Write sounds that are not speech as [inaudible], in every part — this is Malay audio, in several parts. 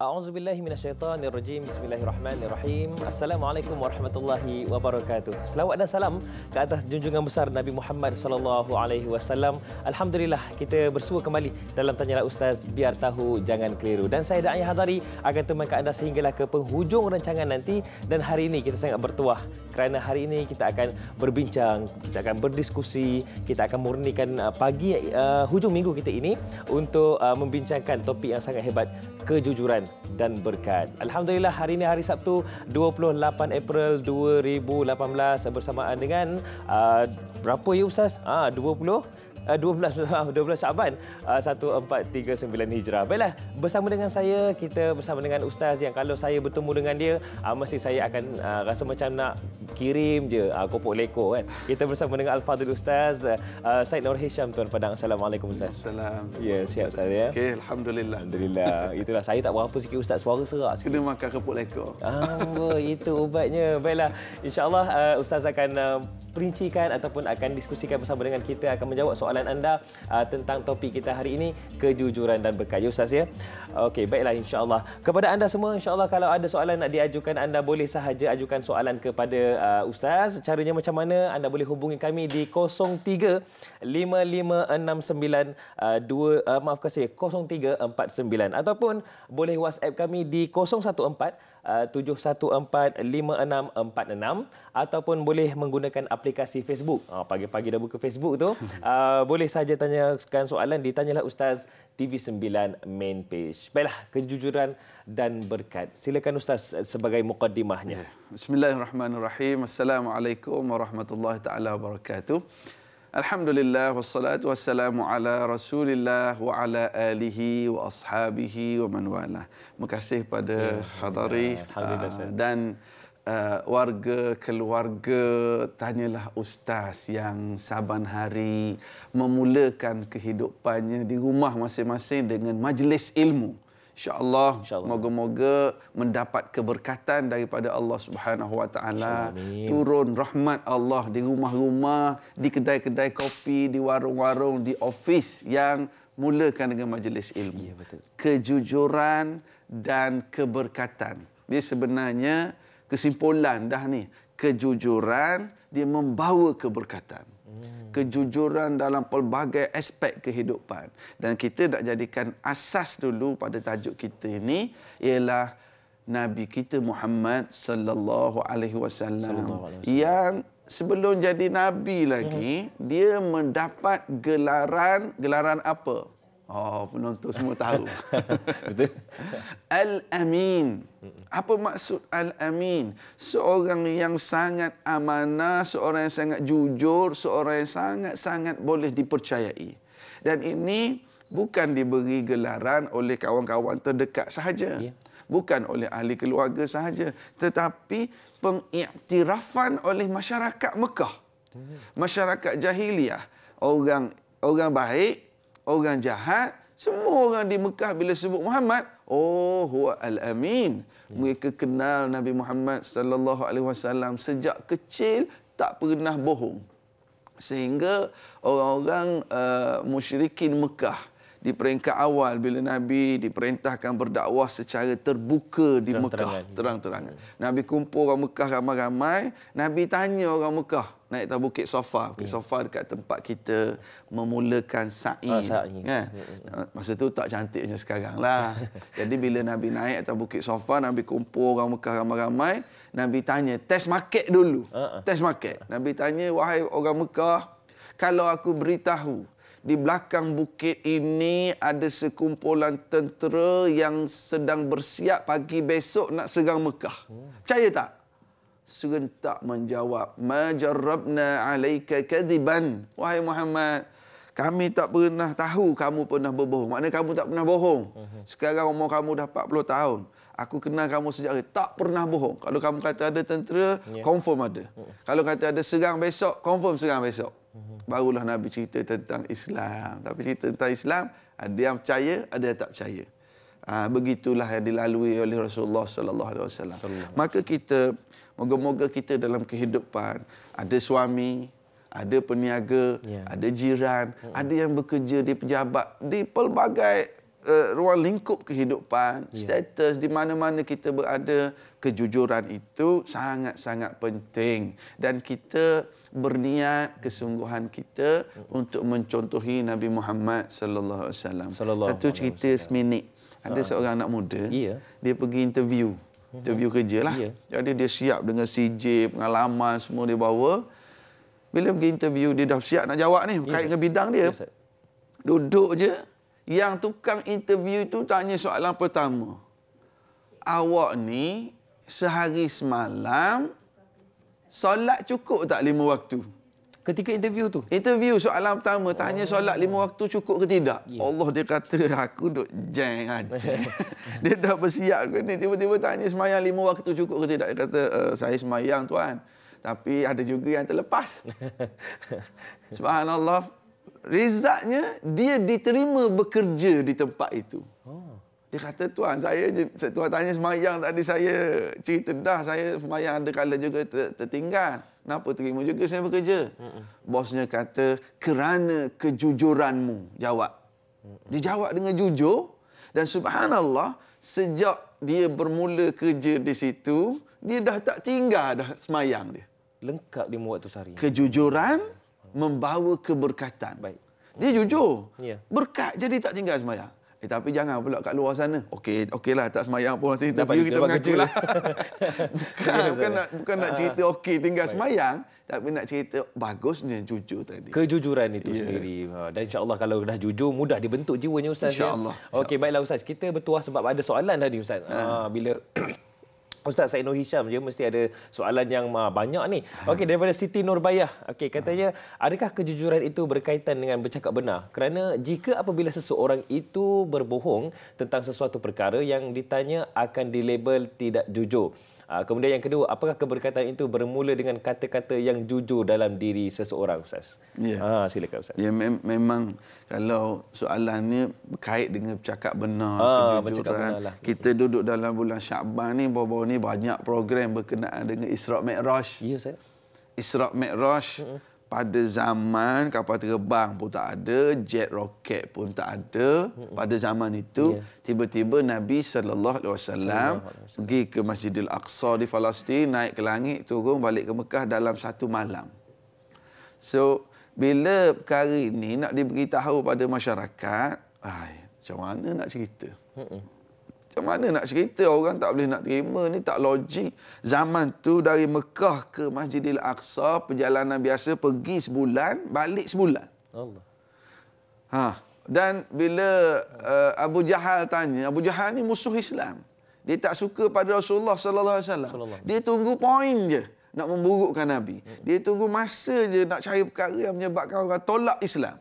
A'udzubillahi minasyaitanirrajim. Bismillahirrahmanirrahim. Assalamualaikum warahmatullahi wabarakatuh. Selawat dan salam ke atas junjungan besar Nabi Muhammad sallallahu alaihi wasallam. Alhamdulillah kita bersua kembali dalam tanyalah ustaz biar tahu jangan keliru. Dan saya dan ayah hadari akan temankan anda sehinggalah ke penghujung rancangan nanti dan hari ini kita sangat bertuah kerana hari ini kita akan berbincang, kita akan berdiskusi, kita akan murnikan uh, pagi uh, hujung minggu kita ini untuk uh, membincangkan topik yang sangat hebat kejujuran dan berkat. Alhamdulillah hari ini hari Sabtu 28 April 2018 bersamaan dengan uh, berapa ya Ustaz? Ah 20 12 12 Saban 1439 Hijrah. Baiklah, bersama dengan saya, kita bersama dengan Ustaz yang kalau saya bertemu dengan dia, ah, mesti saya akan ah, rasa macam nak kirim je ah, kopok leko kan. Kita bersama dengan Al-Fadhil Ustaz, eh, eh, Said Nur Hisham, Tuan Padang. Assalamualaikum Ustaz. Assalamualaikum. Ya, siap saya. Ya? Okay, Alhamdulillah. Alhamdulillah. Itulah, saya tak berapa sikit Ustaz, suara serak sikit. Kena makan kopok leko. Ah, itu ubatnya. Baiklah, insyaAllah eh, Ustaz akan perincikan ataupun akan diskusikan bersama dengan kita, akan menjawab soalan soalan anda uh, tentang topik kita hari ini kejujuran dan berkat ya ustaz ya okey baiklah insyaallah kepada anda semua insyaallah kalau ada soalan nak diajukan anda boleh sahaja ajukan soalan kepada uh, ustaz caranya macam mana anda boleh hubungi kami di 03 5569 uh, 2 uh, maaf kasih 0349 ataupun boleh WhatsApp kami di 014 uh, 7145646 ataupun boleh menggunakan aplikasi Facebook. Uh, pagi-pagi dah buka Facebook tu. [laughs] Uh, boleh saja tanyakan soalan ditanyalah ustaz TV9 main page. Baiklah, kejujuran dan berkat. Silakan ustaz eh, sebagai mukadimahnya. Ya, Bismillahirrahmanirrahim. Assalamualaikum warahmatullahi taala wabarakatuh. Alhamdulillah wassalatu wassalamu ala Rasulillah wa ala alihi wa ashabihi wa man walah. Terima kasih pada yeah, hadari yeah, uh, dan uh, warga keluarga tanyalah ustaz yang saban hari memulakan kehidupannya di rumah masing-masing dengan majlis ilmu. InsyaAllah, InsyaAllah. moga-moga mendapat keberkatan daripada Allah Subhanahu Turun rahmat Allah di rumah-rumah, di kedai-kedai kopi, di warung-warung, di office yang mulakan dengan majlis ilmu. Ya, betul. Kejujuran dan keberkatan. Dia sebenarnya kesimpulan dah ni. Kejujuran dia membawa keberkatan kejujuran dalam pelbagai aspek kehidupan dan kita nak jadikan asas dulu pada tajuk kita ini ialah nabi kita Muhammad sallallahu alaihi wasallam yang sebelum jadi nabi lagi hmm. dia mendapat gelaran gelaran apa Oh, penonton semua tahu. [laughs] Betul. Al-Amin. Apa maksud Al-Amin? Seorang yang sangat amanah, seorang yang sangat jujur, seorang yang sangat-sangat boleh dipercayai. Dan ini bukan diberi gelaran oleh kawan-kawan terdekat sahaja. Ya. Bukan oleh ahli keluarga sahaja. Tetapi pengiktirafan oleh masyarakat Mekah. Hmm. Masyarakat jahiliah. Orang orang baik, orang jahat, semua orang di Mekah bila sebut Muhammad, oh huwa al-amin. Mereka kenal Nabi Muhammad sallallahu alaihi wasallam sejak kecil tak pernah bohong. Sehingga orang-orang uh, musyrikin Mekah di peringkat awal bila Nabi diperintahkan berdakwah secara terbuka di Mekah, terang-terangan. Nabi kumpul orang Mekah ramai-ramai, Nabi tanya orang Mekah, naik tahu bukit sofa, bukit yeah. Ya. Safa dekat tempat kita memulakan sa'i oh, ah, sa'i kan yeah. Ya. Ya, masa tu tak cantik macam sekarang lah [laughs] jadi bila nabi naik atas bukit sofa, nabi kumpul orang Mekah ramai-ramai nabi tanya test market dulu uh-uh. test market nabi tanya wahai orang Mekah kalau aku beritahu di belakang bukit ini ada sekumpulan tentera yang sedang bersiap pagi besok nak serang Mekah. Oh. Percaya tak? serentak menjawab majarrabna alayka kadiban wahai Muhammad kami tak pernah tahu kamu pernah berbohong makna kamu tak pernah bohong mhm. sekarang umur kamu dah 40 tahun aku kenal kamu sejak hari tak pernah bohong kalau kamu kata ada tentera yeah. confirm ada mhm. kalau kata ada serang besok confirm serang besok mhm. barulah nabi cerita tentang Islam tapi cerita tentang Islam ada yang percaya ada yang tak percaya Ha, begitulah yang dilalui oleh Rasulullah sallallahu alaihi wasallam. Maka kita Moga-moga kita dalam kehidupan ada suami, ada peniaga, yeah. ada jiran, mm ada yang bekerja di pejabat, di pelbagai uh, ruang lingkup kehidupan, yeah. status di mana-mana kita berada, kejujuran itu sangat-sangat penting dan kita berniat kesungguhan kita hmm. untuk mencontohi Nabi Muhammad sallallahu alaihi wasallam. Satu cerita seminit. Ada ah. seorang anak muda, dia pergi interview Mhm. interview uh kerja lah. Yeah. Jadi dia siap dengan CJ, pengalaman semua dia bawa. Bila pergi interview, dia dah siap nak jawab ni. Yeah, kait dengan bidang dia. Yeah, Duduk je. Yang tukang interview tu tanya soalan pertama. Awak ni sehari semalam solat cukup tak lima waktu? Ketika interview tu? Interview soalan pertama, tanya oh. solat lima waktu cukup ke tidak? Yeah. Allah dia kata, aku duk jeng kan? [laughs] Dia dah bersiap ke ni, tiba-tiba tanya semayang lima waktu cukup ke tidak? Dia kata, e, saya semayang tuan. Tapi ada juga yang terlepas. [laughs] Subhanallah. Rizatnya, dia diterima bekerja di tempat itu. Oh. Dia kata, tuan saya, tuan tanya semayang tadi saya cerita dah, saya semayang ada kala juga tertinggal kenapa terima juga saya bekerja? Mm-mm. Bosnya kata, kerana kejujuranmu. Jawab. Mm-mm. Dia jawab dengan jujur. Dan subhanallah, sejak dia bermula kerja di situ, dia dah tak tinggal dah semayang dia. Lengkap lima waktu sehari. Kejujuran membawa keberkatan. Baik. Dia jujur. Yeah. Berkat jadi tak tinggal semayang. Eh, tapi jangan pula kat luar sana. Okey, okeylah tak semayang pun nanti interview dapat, kita dapat mengaku lah. [laughs] bukan, bukan, nak, bukan nak ah. cerita okey tinggal Baik. semayang. Tapi nak cerita bagusnya jujur tadi. Kejujuran itu yeah. sendiri. Ah, dan insyaAllah kalau dah jujur, mudah dibentuk jiwanya Ustaz. Ya? InsyaAllah. Ya? Okey, baiklah Ustaz. Kita bertuah sebab ada soalan tadi Ustaz. Ha. Bila Ustaz Said Nur Hisham dia mesti ada soalan yang ah, banyak ni. Okey daripada Siti Nurbayah. Okey katanya adakah kejujuran itu berkaitan dengan bercakap benar? Kerana jika apabila seseorang itu berbohong tentang sesuatu perkara yang ditanya akan dilabel tidak jujur. Ah, kemudian yang kedua, apakah keberkatan itu bermula dengan kata-kata yang jujur dalam diri seseorang, Ustaz? Ya. Ha, silakan, Ustaz. Ya, mem- memang kalau soalan ini berkait dengan bercakap benar, ha, kejujuran. Lah. Kita duduk dalam bulan Syakban ni, bawa-bawa ni banyak program berkenaan dengan Isra' Mi'raj. Ya, Ustaz. Isra' Mi'raj. Mm-hmm pada zaman kapal terbang pun tak ada, jet roket pun tak ada pada zaman itu, yeah. tiba-tiba Nabi sallallahu alaihi wasallam pergi ke Masjidil Aqsa di Palestin, naik ke langit, turun balik ke Mekah dalam satu malam. So, bila perkara ini nak diberitahu pada masyarakat, ai, macam mana nak cerita? Hmm. Macam mana nak cerita orang tak boleh nak terima ni tak logik. Zaman tu dari Mekah ke Masjidil Aqsa perjalanan biasa pergi sebulan, balik sebulan. Allah. Ha. Dan bila uh, Abu Jahal tanya, Abu Jahal ni musuh Islam. Dia tak suka pada Rasulullah sallallahu alaihi wasallam. Dia tunggu poin je nak memburukkan Nabi. Dia tunggu masa je nak cari perkara yang menyebabkan orang tolak Islam.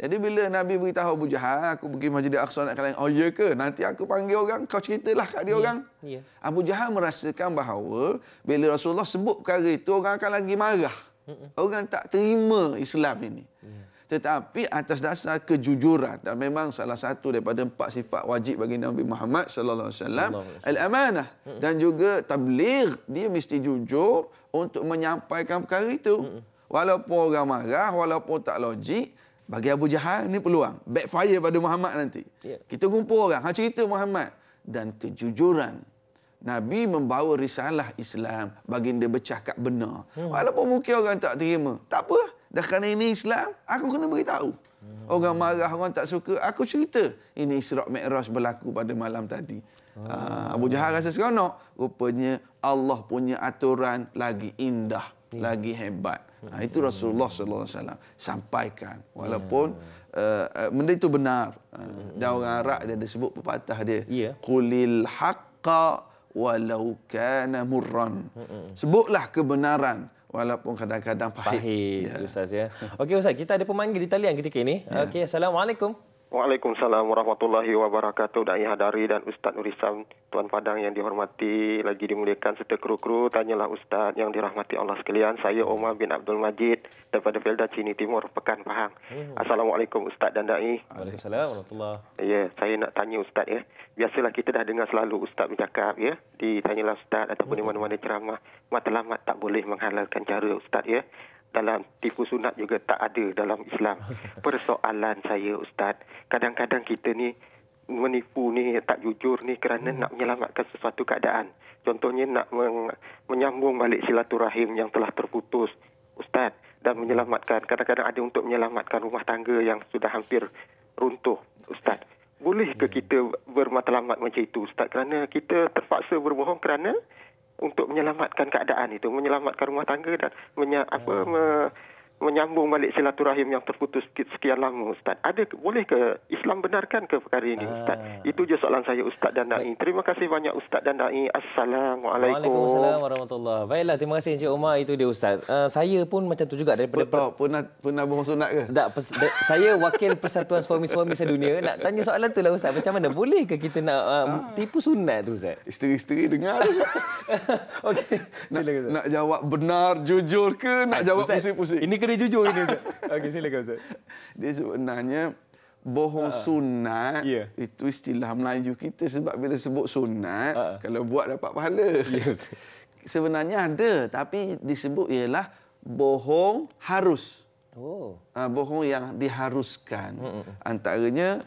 Jadi bila Nabi beritahu Abu Jahal, aku pergi Masjid Al-Aqsa nak kalian, oh ya ke? Nanti aku panggil orang, kau ceritalah kat dia yeah. orang. Yeah. Abu Jahal merasakan bahawa bila Rasulullah sebut perkara itu, orang akan lagi marah. Orang tak terima Islam ini. Tetapi atas dasar kejujuran dan memang salah satu daripada empat sifat wajib bagi Nabi Muhammad sallallahu alaihi wasallam al-amanah dan juga tabligh dia mesti jujur untuk menyampaikan perkara itu. Walaupun orang marah, walaupun tak logik, bagi Abu Jahal ni peluang. Backfire pada Muhammad nanti. Yeah. Kita kumpul orang. Ha cerita Muhammad. Dan kejujuran. Nabi membawa risalah Islam. Baginda bercakap benar. Hmm. Walaupun mungkin orang tak terima. Tak apa. Dah kerana ini Islam, aku kena beritahu. Hmm. Orang marah, orang tak suka. Aku cerita. Ini Israq Mi'raj berlaku pada malam tadi. Ha, hmm. Abu Jahal rasa seronok. Rupanya Allah punya aturan lagi indah. Hmm. Lagi hebat. Ha, itu Rasulullah Sallallahu Alaihi Wasallam sampaikan. Ya. Walaupun yeah. uh, eh, benda itu benar. Eh, Dan orang Arab dia disebut pepatah dia. Ya. Qulil yeah. haqqa walau kana murran. Sebutlah kebenaran. Walaupun kadang-kadang pahit. Pahit, ya. Ustaz ya. Okey Ustaz, kita ada pemanggil di talian ketika ini. Ya. Okey, Assalamualaikum. Waalaikumsalam warahmatullahi wabarakatuh. Da'i Hadari dan Ustaz Nurisam, Tuan Padang yang dihormati, lagi dimuliakan serta kru-kru. Tanyalah Ustaz yang dirahmati Allah sekalian. Saya Omar bin Abdul Majid daripada Felda Cini Timur, Pekan Pahang. Hmm. Assalamualaikum Ustaz dan Da'i. Waalaikumsalam warahmatullahi Ya, saya nak tanya Ustaz ya. Biasalah kita dah dengar selalu Ustaz bercakap ya. Ditanyalah Ustaz ataupun di hmm. mana-mana ceramah. Matlamat tak boleh menghalalkan cara Ustaz ya dalam tipu sunat juga tak ada dalam Islam. [laughs] Persoalan saya Ustaz, kadang-kadang kita ni menipu ni, tak jujur ni kerana hmm. nak menyelamatkan sesuatu keadaan. Contohnya nak men- menyambung balik silaturahim yang telah terputus Ustaz dan menyelamatkan. Kadang-kadang ada untuk menyelamatkan rumah tangga yang sudah hampir runtuh Ustaz. Boleh ke hmm. kita bermatlamat macam itu Ustaz? Kerana kita terpaksa berbohong kerana untuk menyelamatkan keadaan itu menyelamatkan rumah tangga dan menye- apa yeah. Hmm. me- menyambung balik silaturahim yang terputus sekian lama Ustaz. Ada boleh ke Islam benarkan ke perkara ini ah. Ustaz? Uh, Itu je soalan saya Ustaz dan Dai. Terima kasih banyak Ustaz dan Dai. Assalamualaikum. Waalaikumsalam warahmatullahi. Baiklah terima kasih Encik Umar itu dia Ustaz. Uh, saya pun macam tu juga daripada Betul, per- pernah pernah bohong sunat ke? Tak pers- saya wakil persatuan suami-suami sedunia nak tanya soalan tu lah Ustaz. Macam mana boleh ke kita nak uh, tipu sunat tu Ustaz? Isteri-isteri dengar. [laughs] Okey. Nak, nak jawab benar jujur ke nak jawab Ustaz, pusing-pusing? dia jujur ini Ustaz. sila silakan Ustaz. Dia sebenarnya bohong uh, sunat yeah. itu istilah Melayu kita sebab bila sebut sunat uh, kalau buat dapat pahala. Yes. Ya, sebenarnya ada tapi disebut ialah bohong harus. Oh. Uh, bohong yang diharuskan. mm Antaranya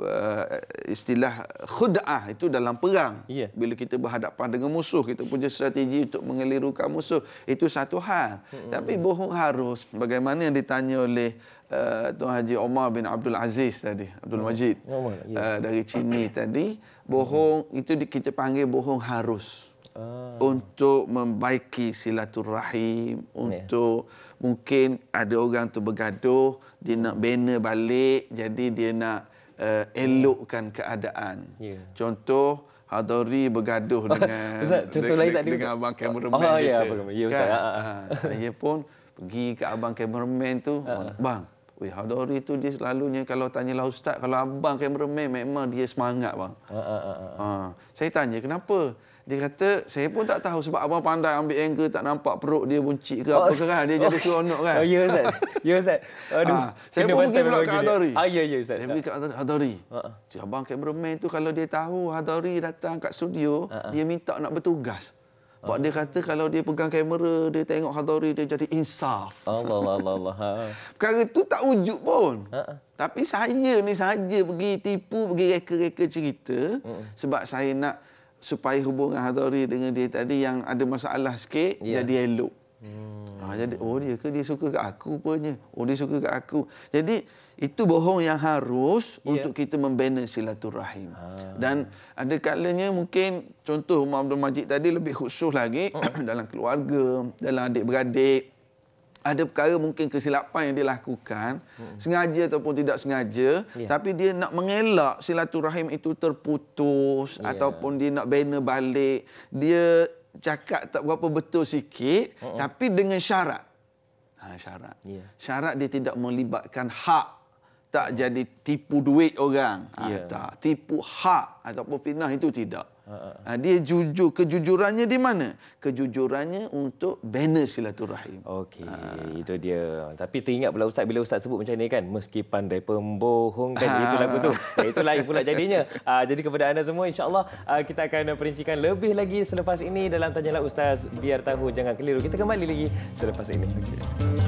uh, istilah khud'ah itu dalam perang. Yeah. Bila kita berhadapan dengan musuh, kita punya strategi untuk mengelirukan musuh. Itu satu hal. Mm-hmm. Tapi bohong harus. Bagaimana yang ditanya oleh uh, Tuan Haji Omar bin Abdul Aziz tadi, Abdul Majid. Mm-hmm. Uh, dari Cini tadi. Bohong mm-hmm. itu kita panggil bohong harus. Ah. Untuk membaiki silaturahim, untuk mungkin ada orang tu bergaduh, dia nak bina balik, jadi dia nak uh, elokkan keadaan. Yeah. Contoh Hadori bergaduh oh, dengan Ustaz, contoh lain tadi dengan abang oh, cameraman oh, kita. Oh ya, ya, Kan? Ha, saya pun pergi ke abang cameraman tu, bang. Wei Hadori tu dia selalunya kalau tanya tanyalah ustaz, kalau abang cameraman memang dia semangat bang. Ha, saya tanya kenapa? Dia kata, saya pun tak tahu sebab abang pandai ambil angle tak nampak perut dia buncit ke apa oh. ke kan. Dia jadi oh. seronok kan. Oh, ya Ustaz. Ya Ustaz. [laughs] Ah, saya pun pergi pula ke Hadari. Ah, ya, ya Ustaz. Saya pergi ke Hadari. Ah, ah. Abang kameraman tu kalau dia tahu Hadari datang kat studio, dia minta nak bertugas. Sebab dia kata kalau dia pegang kamera, dia tengok Hadhari, dia jadi insaf. Allah, Allah, Allah. Allah. Ha, ha. [laughs] Perkara itu tak wujud pun. Tapi saya ni saja pergi tipu, pergi reka-reka cerita. Sebab saya nak supaya hubungan Hazari dengan dia tadi yang ada masalah sikit yeah. jadi elok. Hmm. Ha, jadi oh dia ke dia suka ke aku punya. Oh dia suka ke aku. Jadi itu bohong yang harus yeah. untuk kita membina silaturahim. Ha. Dan ada kalanya mungkin contoh Umar Majid tadi lebih khusus lagi uh [clears throat] dalam keluarga, dalam adik-beradik, ada perkara mungkin kesilapan yang dia lakukan hmm. sengaja ataupun tidak sengaja yeah. tapi dia nak mengelak silaturahim itu terputus yeah. ataupun dia nak bina balik dia cakap tak berapa betul sikit uh-uh. tapi dengan syarat ha syarat yeah. syarat dia tidak melibatkan hak tak hmm. jadi tipu duit orang yeah. ha, ya. tak tipu hak ataupun fitnah itu tidak Ha, dia jujur kejujurannya di mana? Kejujurannya untuk banner silaturahim. Okey, ha. itu dia. Tapi teringat pula ustaz bila ustaz sebut macam ni kan, meski pandai pembohong kan ha. itu lagu tu. [laughs] itu lain pula jadinya. Ha, jadi kepada anda semua insyaallah allah ha, kita akan perincikan lebih lagi selepas ini dalam tanya tanyalah ustaz biar tahu jangan keliru. Kita kembali lagi selepas ini.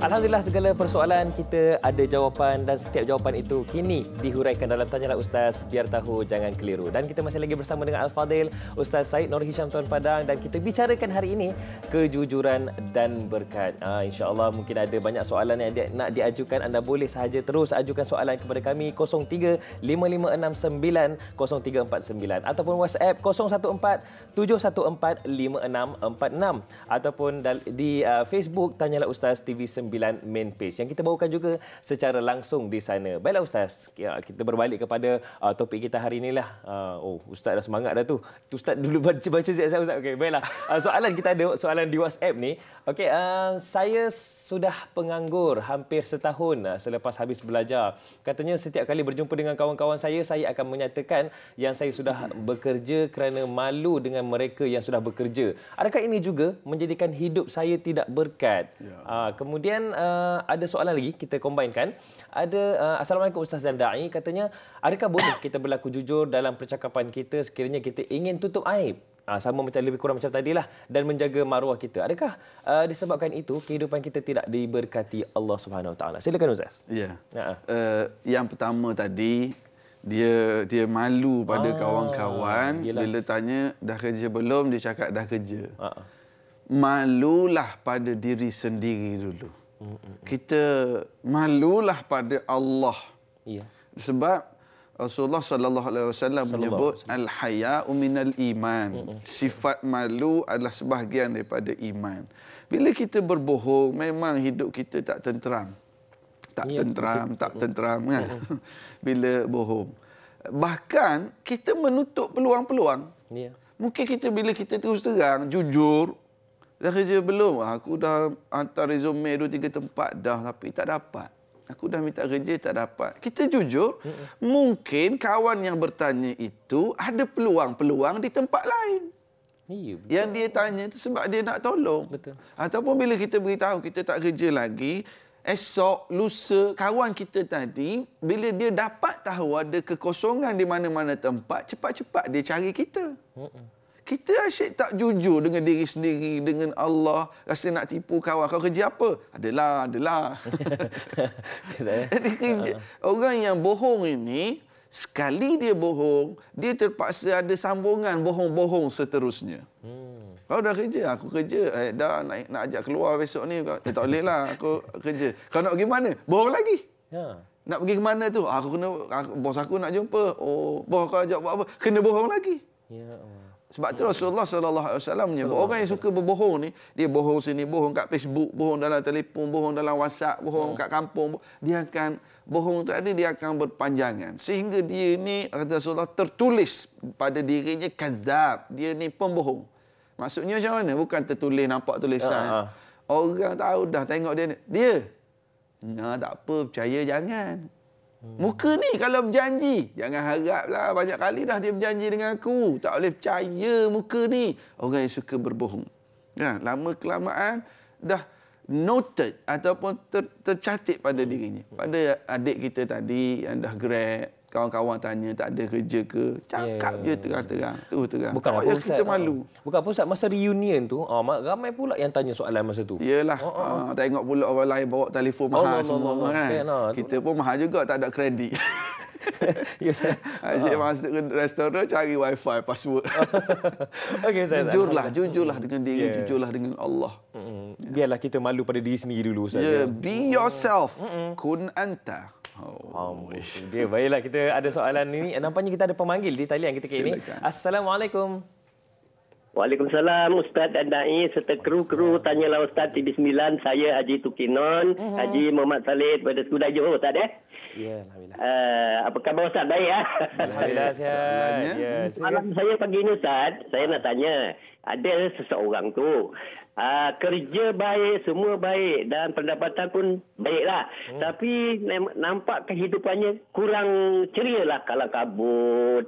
Alhamdulillah segala persoalan kita ada jawapan dan setiap jawapan itu kini dihuraikan dalam tanya tanyalah ustaz biar tahu jangan keliru. Dan kita masih lagi bersama dengan Al-Fadil Ustaz Said Nur Hisham Tuan Padang dan kita bicarakan hari ini kejujuran dan berkat. Ha, InsyaAllah mungkin ada banyak soalan yang nak diajukan. Anda boleh sahaja terus ajukan soalan kepada kami 0355690349 ataupun WhatsApp 0147145646 ataupun di ah, Facebook tanyalah Ustaz TV9 main page yang kita bawakan juga secara langsung di sana. Baiklah Ustaz, kita berbalik kepada ah, topik kita hari inilah. Uh, oh, Ustaz dah semangat dah tu. Ustaz dulu baca baca Ustaz. Okey, baiklah. Uh, soalan kita ada soalan di WhatsApp ni. Okey, uh, saya sudah penganggur hampir setahun uh, selepas habis belajar. Katanya setiap kali berjumpa dengan kawan-kawan saya, saya akan menyatakan yang saya sudah bekerja kerana malu dengan mereka yang sudah bekerja. Adakah ini juga menjadikan hidup saya tidak berkat? Ya. Uh, kemudian uh, ada soalan lagi kita kombinkan. Ada uh, Assalamualaikum Ustaz dan Dai katanya, adakah boleh kita berlaku jujur dalam percakapan kita sekiranya kita ingin tutup aib? Uh, sama macam lebih kurang macam tadi lah dan menjaga maruah kita. Adakah uh, disebabkan itu kehidupan kita tidak diberkati Allah Subhanahu Wa Taala? Silakan Uzas. Ya. Yeah. Ha, ha. Uh-huh. Uh, yang pertama tadi dia dia malu pada ah, kawan-kawan yelah. bila tanya dah kerja belum dia cakap dah kerja. Uh-huh. Malulah pada diri sendiri dulu. Uh-huh. Kita malulah pada Allah. Yeah. Sebab Rasulullah sallallahu alaihi wasallam menyebut al haya minal iman. Sifat malu adalah sebahagian daripada iman. Bila kita berbohong memang hidup kita tak tenteram. Tak ya, tenteram, tak tenteram kan. [laughs] Bila bohong. Bahkan kita menutup peluang-peluang. Ya. Mungkin kita bila kita terus terang jujur dah kerja belum aku dah hantar resume 2 tiga tempat dah tapi tak dapat aku dah minta kerja tak dapat. Kita jujur, mm-hmm. mungkin kawan yang bertanya itu ada peluang-peluang di tempat lain. Ya, Yang dia tanya itu sebab dia nak tolong. Betul. Ataupun bila kita beritahu kita tak kerja lagi, esok, lusa, kawan kita tadi, bila dia dapat tahu ada kekosongan di mana-mana tempat, cepat-cepat dia cari kita. Mm-hmm. Kita asyik tak jujur dengan diri sendiri, dengan Allah. Rasa nak tipu kawan. Kau kerja apa? Adalah, adalah. [laughs] Ah. Orang yang bohong ini, sekali dia bohong, dia terpaksa ada sambungan bohong-bohong seterusnya. Hmm. Kau dah kerja, aku kerja. Eh, dah nak, nak ajak keluar besok ni. Kau, eh, tak boleh lah, aku kerja. Kau nak pergi mana? Bohong lagi. Ya. Nak pergi ke mana tu? Aku kena aku, bos aku nak jumpa. Oh, bos kau ajak buat apa? Kena bohong lagi. Ya Allah. Sebab tu Rasulullah sallallahu alaihi wasallam menyebut orang yang suka berbohong ni, dia bohong sini, bohong kat Facebook, bohong dalam telefon, bohong dalam WhatsApp, bohong oh. kat kampung, dia akan bohong tadi dia akan berpanjangan. Sehingga dia ni kata Rasulullah tertulis pada dirinya kazzab. Dia ni pembohong. Maksudnya macam mana? Bukan tertulis nampak tulisan. Ah, ah. Orang tahu dah tengok dia ni. Dia. Nah, tak apa, percaya jangan. Hmm. Muka ni kalau berjanji, jangan haraplah banyak kali dah dia berjanji dengan aku. Tak boleh percaya muka ni. Orang yang suka berbohong. Ya, lama kelamaan dah noted ataupun ter, tercatat pada dirinya. Pada adik kita tadi yang dah grab, kawan-kawan tanya tak ada kerja ke cakap yeah. je terang-terang tu terang bukan apa kita malu bukan pun masa reunion tu oh, ramai pula yang tanya soalan masa tu iyalah oh, oh. oh. Ah, tengok pula orang lain bawa telefon oh, mahal oh, no, semua no, no, no. kan okay, no. kita pun mahal juga tak ada kredit [laughs] ya yes, [laughs] saya ah. masuk ke restoran cari wifi password [laughs] okey saya jujurlah jujurlah dengan diri yeah. jujurlah dengan Allah mm-hmm. yeah. biarlah kita malu pada diri sendiri dulu saja. yeah. Ya. be yourself mm-hmm. kun anta Oh, dia baiklah kita ada soalan ini. Nampaknya kita ada pemanggil di talian kita kini. ini. Assalamualaikum. Waalaikumsalam Ustaz dan Da'i serta kru-kru tanyalah Ustaz di bismillah. saya Haji Tukinon uh-huh. Haji Muhammad Salih pada sekolah Johor Ustaz eh? Ya, Alhamdulillah. Uh, apa khabar Ustaz? Baik ya? Alhamdulillah. Ya. Malam saya pagi ini Ustaz, saya nak tanya ada seseorang tu Uh, kerja baik, semua baik dan pendapatan pun baiklah. Hmm. Tapi nampak kehidupannya kurang ceria lah kalau kabut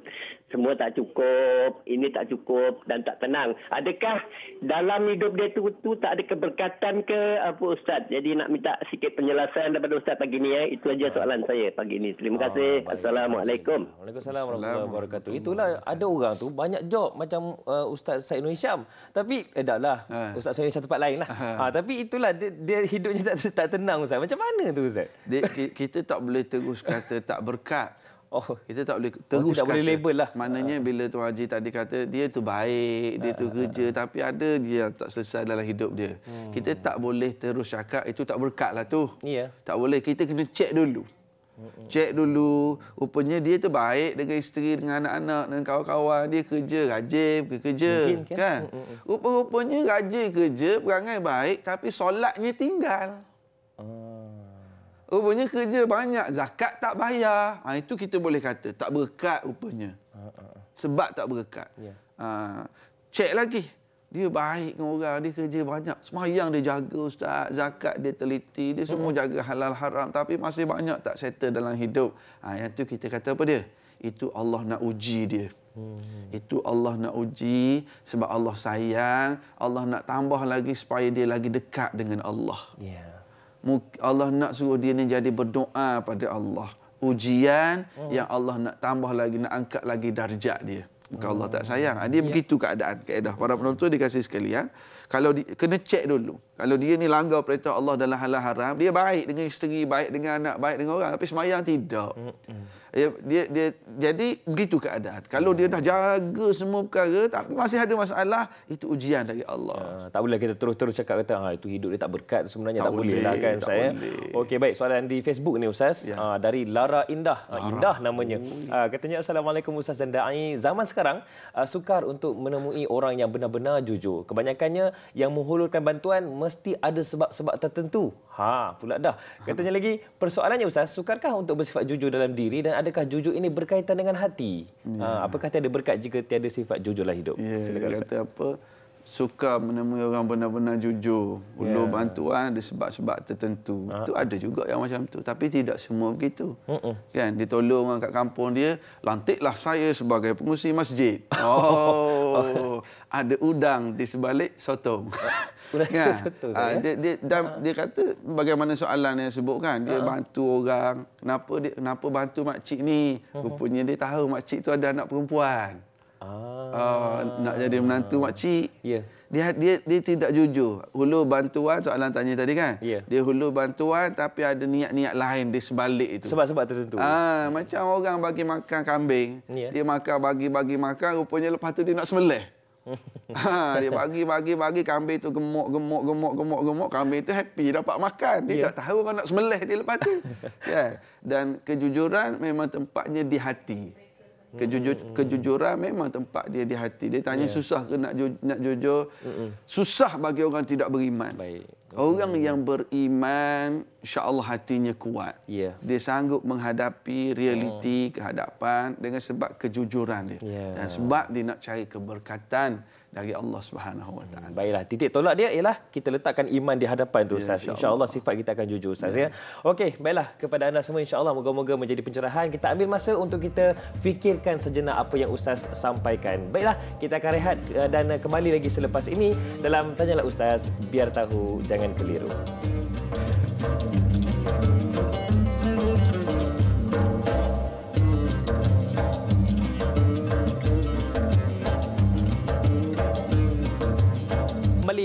semua tak cukup, ini tak cukup dan tak tenang. Adakah dalam hidup dia tu, tu tak ada keberkatan ke apa Ustaz? Jadi nak minta sikit penjelasan daripada Ustaz pagi ni. Eh. Itu aja soalan ah. saya pagi ni. Terima ah, kasih. Oh, Assalamualaikum. Waalaikumsalam warahmatullahi wabarakatuh. Itulah ada orang tu banyak job macam uh, Ustaz Said Nur Hisham. Tapi eh, dah lah. Ha. Ustaz Said Nur tempat lain lah. Ha. Ha, tapi itulah dia, dia hidupnya tak, tak tenang Ustaz. Macam mana tu Ustaz? Dia, kita tak boleh terus kata tak berkat. Oh, kita tak boleh terus oh, tak boleh lah. Maknanya ah. bila Tuan Haji tadi kata dia tu baik, dia tu ah, kerja ah, tapi ada dia yang tak selesai dalam hidup dia. Hmm. Kita tak boleh terus cakap itu tak berkat lah tu. Iya. Yeah. Tak boleh. Kita kena cek dulu. cek dulu. Rupanya dia tu baik dengan isteri, dengan anak-anak, dengan kawan-kawan. Dia kerja rajin, pergi kerja. Mungkin, kan? kan? Rupa-rupanya rajin kerja, perangai baik tapi solatnya tinggal. Rupanya kerja banyak, zakat tak bayar. Ha, itu kita boleh kata, tak berkat rupanya. Ha, ha, ha. Sebab tak berkat. Ya. Ha, cek lagi, dia baik dengan orang, dia kerja banyak. Semayang dia jaga ustaz, zakat dia teliti, dia semua jaga halal haram. Tapi masih banyak tak settle dalam hidup. Ha, yang itu kita kata apa dia? Itu Allah nak uji dia. Hmm. Itu Allah nak uji sebab Allah sayang. Allah nak tambah lagi supaya dia lagi dekat dengan Allah. Ya. Yeah. Allah nak suruh dia ni jadi berdoa pada Allah. Ujian oh. yang Allah nak tambah lagi, nak angkat lagi darjat dia. Bukan oh. Allah tak oh. sayang. Ah, dia ya. begitu keadaan, keadaan. Para penonton dikasih ya Kalau di, kena cek dulu. Kalau dia ni langgar perintah Allah dalam hal haram, dia baik dengan isteri, baik dengan anak, baik dengan orang. Tapi semayang tidak. Mm dia, dia, dia jadi begitu keadaan. Kalau ya. dia dah jaga semua perkara tapi masih ada masalah, itu ujian dari Allah. Ya, tak boleh kita terus-terus cakap kata ah itu hidup dia tak berkat sebenarnya tak, tak boleh lah kan saya. Okey baik soalan di Facebook ni ustaz ya. uh, dari Lara Indah. Ah, Lara. Uh, Indah namanya. Uh, katanya assalamualaikum ustaz dan dai. Zaman sekarang uh, sukar untuk menemui orang yang benar-benar jujur. Kebanyakannya yang menghulurkan bantuan mesti ada sebab-sebab tertentu. Ha pula dah. Katanya lagi persoalannya ustaz sukarkah untuk bersifat jujur dalam diri dan ada adakah jujur ini berkaitan dengan hati? Ya. Ah, apakah tiada berkat jika tiada sifat jujurlah hidup? Ya, Silakan, kata apa? suka menemui orang benar-benar jujur, perlu yeah. bantuan ada sebab-sebab tertentu. Ha. Itu ada juga yang macam tu, tapi tidak semua begitu. Uh-uh. Kan, ditolong orang kat kampung dia, lantiklah saya sebagai pengusi masjid. [laughs] Oh. oh. ada udang di sebalik sotong. [laughs] Udang kan? soto. Uh, ha, eh? dia dia dia, ha. uh. dia kata bagaimana soalan yang sebutkan, dia uh. bantu orang. Kenapa dia kenapa bantu mak cik ni? uh Rupanya dia tahu mak cik tu ada anak perempuan ah. uh, nak jadi ah. menantu makcik. Yeah. Dia, dia dia tidak jujur. Hulu bantuan soalan tanya tadi kan? Yeah. Dia hulu bantuan tapi ada niat-niat lain di sebalik itu. Sebab-sebab tertentu. Ah, macam orang bagi makan kambing. Yeah. Dia makan bagi-bagi makan rupanya lepas tu dia nak sembelih [laughs] ha, dia bagi bagi bagi kambing tu gemuk gemuk gemuk gemuk gemuk kambing tu happy dapat makan dia yeah. tak tahu orang nak sembelih dia lepas tu. [laughs] yeah. Dan kejujuran memang tempatnya di hati. Kejujur, hmm. Kejujuran memang tempat dia di hati. Dia tanya yeah. susah ke nak, ju, nak jujur? Hmm. Susah bagi orang tidak beriman. Baik. Orang hmm. yang beriman, insyaAllah hatinya kuat. Yeah. Dia sanggup menghadapi realiti, hmm. kehadapan dengan sebab kejujuran dia. Yeah. Dan sebab dia nak cari keberkatan dari Allah Subhanahu Wa Taala. Hmm, baiklah, titik tolak dia ialah kita letakkan iman di hadapan tu ya, Ustaz. Insya-Allah sifat kita akan jujur Ustaz ya. ya. Okey, baiklah kepada anda semua insya-Allah moga-moga menjadi pencerahan. Kita ambil masa untuk kita fikirkan sejenak apa yang Ustaz sampaikan. Baiklah, kita akan rehat eh, dan eh, kembali lagi selepas ini dalam tanyalah Ustaz biar tahu jangan keliru.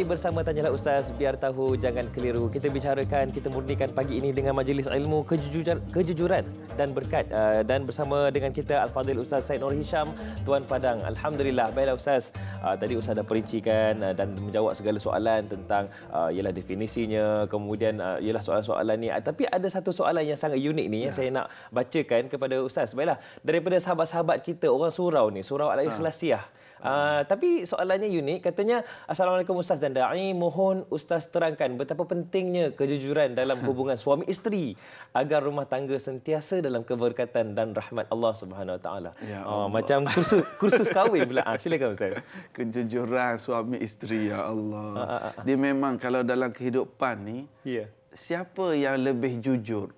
bersama Tanyalah Ustaz biar tahu jangan keliru. Kita bicarakan, kita murnikan pagi ini dengan Majlis Ilmu Kejujuran, Kejujuran dan Berkat. Uh, dan bersama dengan kita Al-Fadhil Ustaz Said Nur Hisham, Tuan Padang. Alhamdulillah. Baiklah Ustaz, uh, tadi Ustaz dah perincikan uh, dan menjawab segala soalan tentang ialah definisinya, kemudian ialah soalan-soalan ni. tapi ada satu soalan yang sangat unik ni yang ya. saya nak bacakan kepada Ustaz. Baiklah, daripada sahabat-sahabat kita, orang surau ni, surau Al-Ikhlasiyah. Ha. Ah, tapi soalannya unik katanya assalamualaikum ustaz dan dai mohon ustaz terangkan betapa pentingnya kejujuran dalam [laughs] hubungan suami isteri agar rumah tangga sentiasa dalam keberkatan dan rahmat Allah Subhanahu Wa Taala. Ya ah, macam kursus kursus kahwin pula. Ha, silakan ustaz. [laughs] Kejujuran suami isteri ya Allah. Ha, ha, ha. Dia memang kalau dalam kehidupan ni yeah. siapa yang lebih jujur?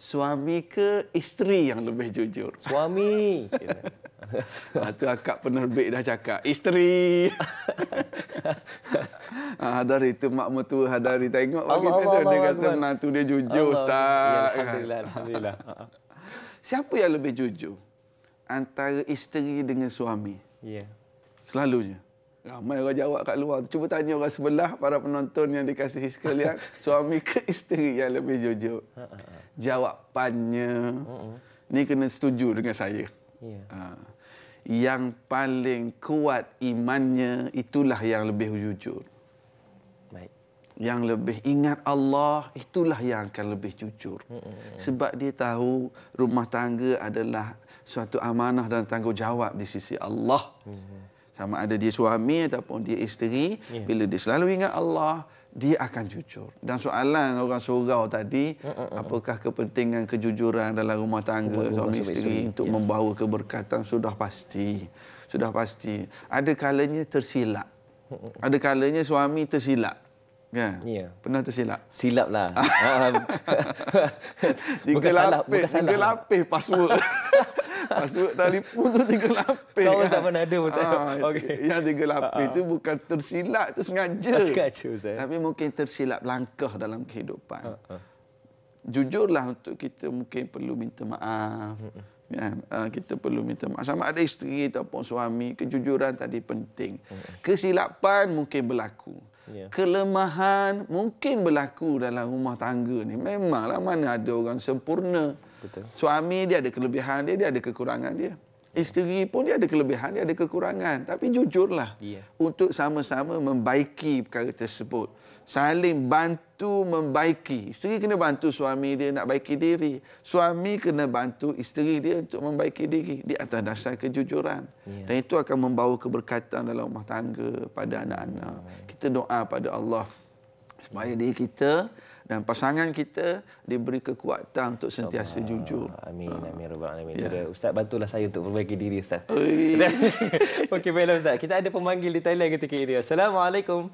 Suami ke isteri yang lebih jujur? Suami. [laughs] Ya ha, [laughs] tu akak penerbit dah cakap. Isteri. ha, [laughs] hadari tu mak mertua hadari tengok bagi Allah, dia tu. Dia kata menantu dia jujur Allah. ustaz. Ya, Alhamdulillah. Alhamdulillah. [laughs] Siapa yang lebih jujur? Antara isteri dengan suami. Ya. Yeah. Selalunya. Ramai orang jawab kat luar. Cuba tanya orang sebelah, para penonton yang dikasihi sekalian. suami ke isteri yang lebih jujur? Ha, ha, ha. Jawapannya. Uh-uh. Ni kena setuju dengan saya. Yeah. Ya. Ha yang paling kuat imannya itulah yang lebih jujur. Baik. Yang lebih ingat Allah itulah yang akan lebih jujur. Sebab dia tahu rumah tangga adalah suatu amanah dan tanggungjawab di sisi Allah. Mm-hmm. Sama ada dia suami ataupun dia isteri. Yeah. Bila dia selalu ingat Allah, dia akan jujur. Dan soalan orang surau tadi, apakah kepentingan kejujuran dalam rumah tangga rumah suami isteri untuk ya. membawa keberkatan sudah pasti. Sudah pasti. Ada kalanya tersilap. Ada kalanya suami tersilap. Kan? Ya. Pernah tersilap? Silaplah lah. [laughs] Ah. [laughs] tiga bukan lapis, salah, bukan tiga salah. lapis password. [laughs] password telefon tu tiga lapis. Kau tak pernah ada pun ah, okay. Yang tiga lapis tu ah. bukan tersilap, tu sengaja. Ah, sengaja, Ustaz. Tapi mungkin tersilap langkah dalam kehidupan. Jujurlah untuk kita mungkin perlu minta maaf. Ya, kita perlu minta maaf. Sama ada isteri ataupun suami, kejujuran tadi penting. Kesilapan mungkin berlaku. Yeah. Kelemahan mungkin berlaku dalam rumah tangga ni. Memanglah mana ada orang sempurna. Betul. Suami dia ada kelebihan dia, dia ada kekurangan dia. Isteri pun dia ada kelebihan, dia ada kekurangan. Tapi jujurlah yeah. untuk sama-sama membaiki perkara tersebut saling bantu membaiki. Isteri kena bantu suami dia nak baiki diri. Suami kena bantu isteri dia untuk membaiki diri di atas dasar kejujuran. Ya. Dan itu akan membawa keberkatan dalam rumah tangga pada anak-anak. Ya. Kita doa pada Allah supaya diri kita dan pasangan kita diberi kekuatan untuk sentiasa Allah. jujur. Amin ah. amin rabbal alamin. Ya. Ustaz bantulah saya untuk perbaiki diri ustaz. [laughs] Okey baiklah ustaz. Kita ada pemanggil di Thailand ketika ini. Assalamualaikum.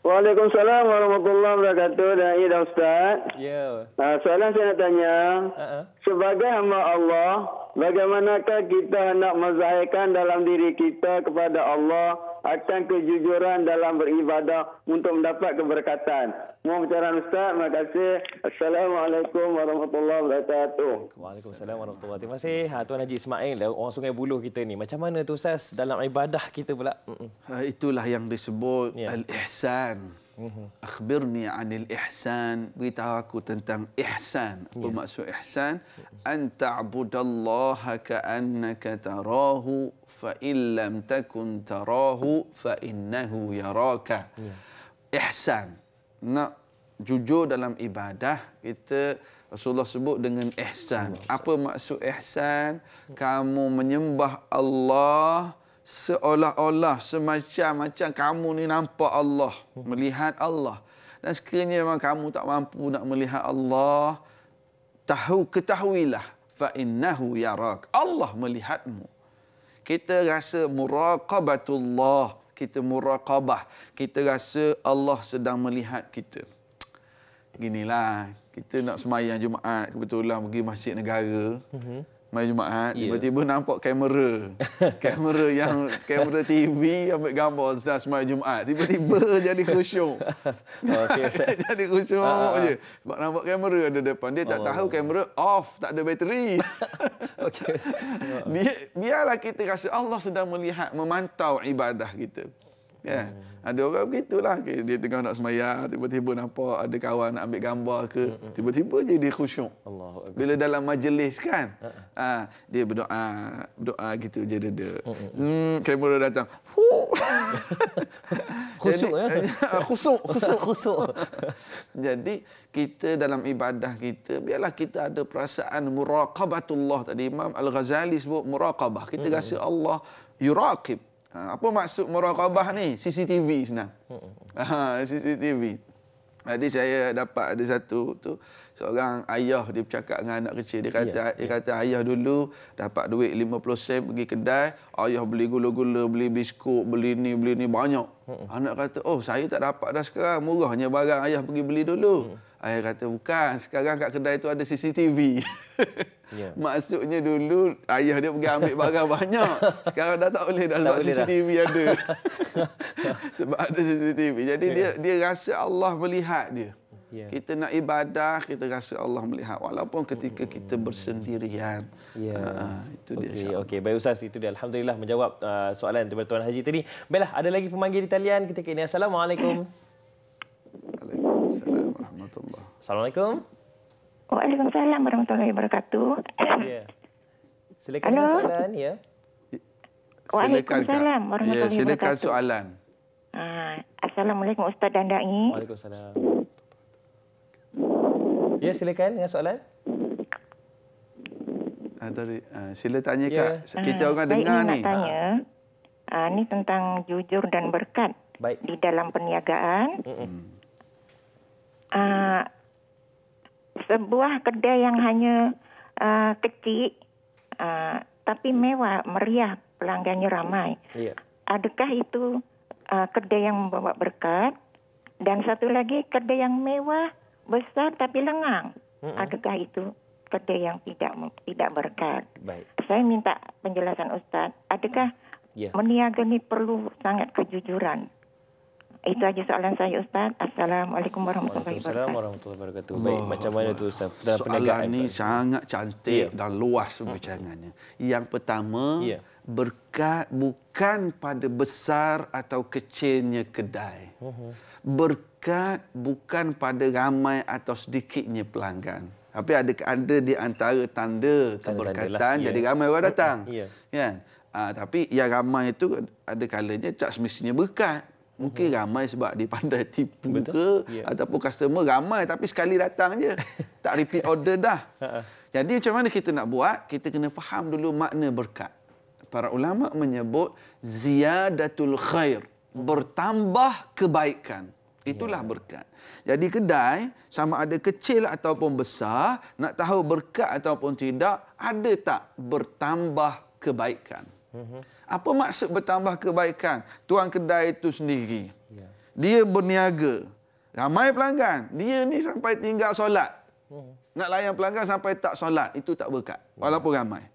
Waalaikumsalam warahmatullahi wabarakatuh dan ya Ustaz. Ya. Uh, soalan saya nak tanya. Uh-uh. Sebagai hamba Allah, bagaimanakah kita hendak menzahirkan dalam diri kita kepada Allah akan kejujuran dalam beribadah untuk mendapat keberkatan. Mohon pencerahan Ustaz. Terima kasih. Assalamualaikum warahmatullahi wabarakatuh. Waalaikumsalam warahmatullahi wabarakatuh. Terima kasih. Ha, Tuan Haji Ismail, eh, orang Sungai buluh kita ni. Macam mana itu Ustaz dalam ibadah kita pula? Ha, itulah yang disebut ya. Al-Ihsan. Mhm. akhbirni anil ihsan beritahu aku tentang ihsan apa yeah. maksud ihsan an ta'budallaha ka'annaka tarahu fa lam takun tarahu fa innahu yaraka yeah. ihsan nak jujur dalam ibadah kita Rasulullah sebut dengan ihsan apa maksud ihsan kamu menyembah Allah seolah-olah semacam-macam kamu ni nampak Allah, hmm. melihat Allah. Dan sekiranya memang kamu tak mampu nak melihat Allah, tahu ketahuilah fa innahu yarak. Allah melihatmu. Kita rasa muraqabatullah, kita muraqabah. Kita rasa Allah sedang melihat kita. Beginilah kita nak semayang Jumaat kebetulan pergi masjid negara. Mhm. Mari Jumaat, ha? yeah. tiba-tiba nampak kamera. [laughs] kamera yang, kamera TV ambil gambar Ustaz Semai Jumaat. Tiba-tiba [laughs] jadi khusyuk. Okay, [laughs] jadi khusyuk uh. je. Ah. Sebab nampak kamera ada depan. Dia tak oh. tahu kamera off, tak ada bateri. Okey, Dia, biarlah kita rasa Allah sedang melihat, memantau ibadah kita. Yeah, Hmm. Ada orang begitulah. Dia tengah nak semayang, tiba-tiba nampak ada kawan nak ambil gambar ke. Hmm, hmm, hmm. Tiba-tiba je dia khusyuk. Allah. Bila dalam majlis kan, uh. Uh, dia berdoa. Doa gitu je dia. Hmm. Kamera datang. [laughs] khusyuk ya? [laughs] Ah, khusyuk. Khusyuk. [laughs] khusyuk. Jadi, kita dalam ibadah kita, biarlah kita ada perasaan muraqabatullah. Tadi Imam Al-Ghazali sebut muraqabah. Kita hmm. rasa Allah yuraqib. Ha, apa maksud muraqabah ni? CCTV senang. Hmm, hmm, hmm. Ha, CCTV. Jadi saya dapat ada satu tu seorang ayah dia bercakap dengan anak kecil dia kata yeah, ya. dia kata ayah dulu dapat duit 50 sen pergi kedai ayah beli gula-gula beli biskut beli ni beli ni banyak hmm anak kata oh saya tak dapat dah sekarang murahnya barang ayah pergi beli dulu hmm ayah kata bukan sekarang kat kedai tu ada CCTV [laughs] Yeah. Maksudnya dulu ayah dia pergi ambil barang banyak. Sekarang dah tak boleh dah tak sebab boleh CCTV dah. ada. [laughs] sebab ada CCTV. Jadi yeah. dia dia rasa Allah melihat dia. Yeah. Yeah. Kita nak ibadah, kita rasa Allah melihat. Walaupun ketika kita bersendirian. Yeah. Ha, uh, ha, itu okay. dia Okey, okey. Baik Ustaz, itu dia. Alhamdulillah menjawab uh, soalan daripada Tuan Haji tadi. Baiklah, ada lagi pemanggil di talian Kita kini Assalamualaikum. Waalaikumsalam. Warahmatullahi Assalamualaikum. Waalaikumsalam. Warahmatullahi wabarakatuh. Yeah. Silakan Halo. soalan. Ya. Waalaikumsalam. Warahmatullahi ya, wabarakatuh. Yeah, silakan soalan. Ha, Assalamualaikum Ustaz Dandai. Waalaikumsalam. Ya, silakan dengan soalan. Dari, uh, ah, sila tanya yeah. Kak, ah, kita hmm, orang dengar ni. Saya tanya, ha. uh, ni tentang jujur dan berkat Baik. di dalam perniagaan. Hmm. Uh, sebuah kedai yang hanya uh, kecil uh, tapi mewah, meriah, pelanggannya ramai. Yeah. Adakah itu uh, kedai yang membawa berkat? Dan satu lagi, kedai yang mewah besar tapi lengang. Mm-mm. Adakah itu kedai yang tidak tidak berkat? Baik. Saya minta penjelasan Ustaz. Adakah yeah. meniaga ini perlu sangat kejujuran? Itu aja soalan saya Ustaz. Assalamualaikum warahmatullahi wabarakatuh. Assalamualaikum warahmatullahi wabarakatuh. Baik, macam mana tu Ustaz? Dalam soalan ini sangat cantik yeah. dan luas pembicaraannya. Yang pertama, yeah. berkat bukan pada besar atau kecilnya kedai. Uh-huh berkat bukan pada ramai atau sedikitnya pelanggan. Tapi ada ada di antara tanda lah, keberkatan tanda lah, jadi ramai orang datang. Ya. Kan? Ha, tapi yang ramai itu ada kalanya tak semestinya berkat. Mungkin hmm. ramai sebab dia pandai tipu Betul? ke ya. ataupun customer ramai tapi sekali datang je [laughs] tak repeat order dah. jadi macam mana kita nak buat? Kita kena faham dulu makna berkat. Para ulama menyebut ziyadatul khair bertambah kebaikan. Itulah ya. berkat. Jadi kedai sama ada kecil ataupun besar, nak tahu berkat ataupun tidak, ada tak bertambah kebaikan? Mhm. Apa maksud bertambah kebaikan? Tuan kedai itu sendiri. Ya. Dia berniaga. Ramai pelanggan. Dia ni sampai tinggal solat. Mhm. Nak layan pelanggan sampai tak solat. Itu tak berkat. Ya. Walaupun ramai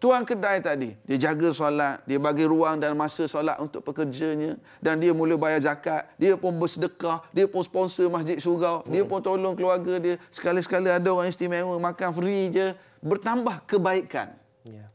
tuan kedai tadi dia jaga solat dia bagi ruang dan masa solat untuk pekerjanya dan dia mula bayar zakat dia pun bersedekah dia pun sponsor masjid surau hmm. dia pun tolong keluarga dia sekali-sekala ada orang istimewa makan free je bertambah kebaikan yeah.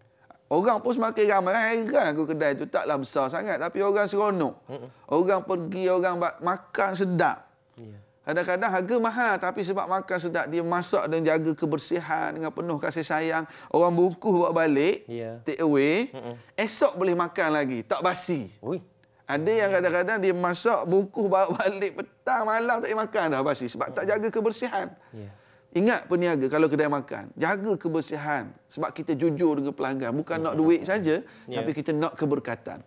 orang pun semakin ramai kan aku kedai tu taklah besar sangat tapi orang seronok hmm. orang pergi orang makan sedap yeah. Kadang-kadang harga mahal tapi sebab makan sedap dia masak dan jaga kebersihan dengan penuh kasih sayang. Orang bungkus bawa balik, yeah. take away. Mm-mm. Esok boleh makan lagi, tak basi. Ui. Ada yang kadang-kadang dia masak, bungkus bawa balik petang malam tak makan dah basi sebab tak jaga kebersihan. Yeah. Ingat peniaga kalau kedai makan, jaga kebersihan sebab kita jujur dengan pelanggan, bukan nak duit saja yeah. tapi kita nak keberkatan.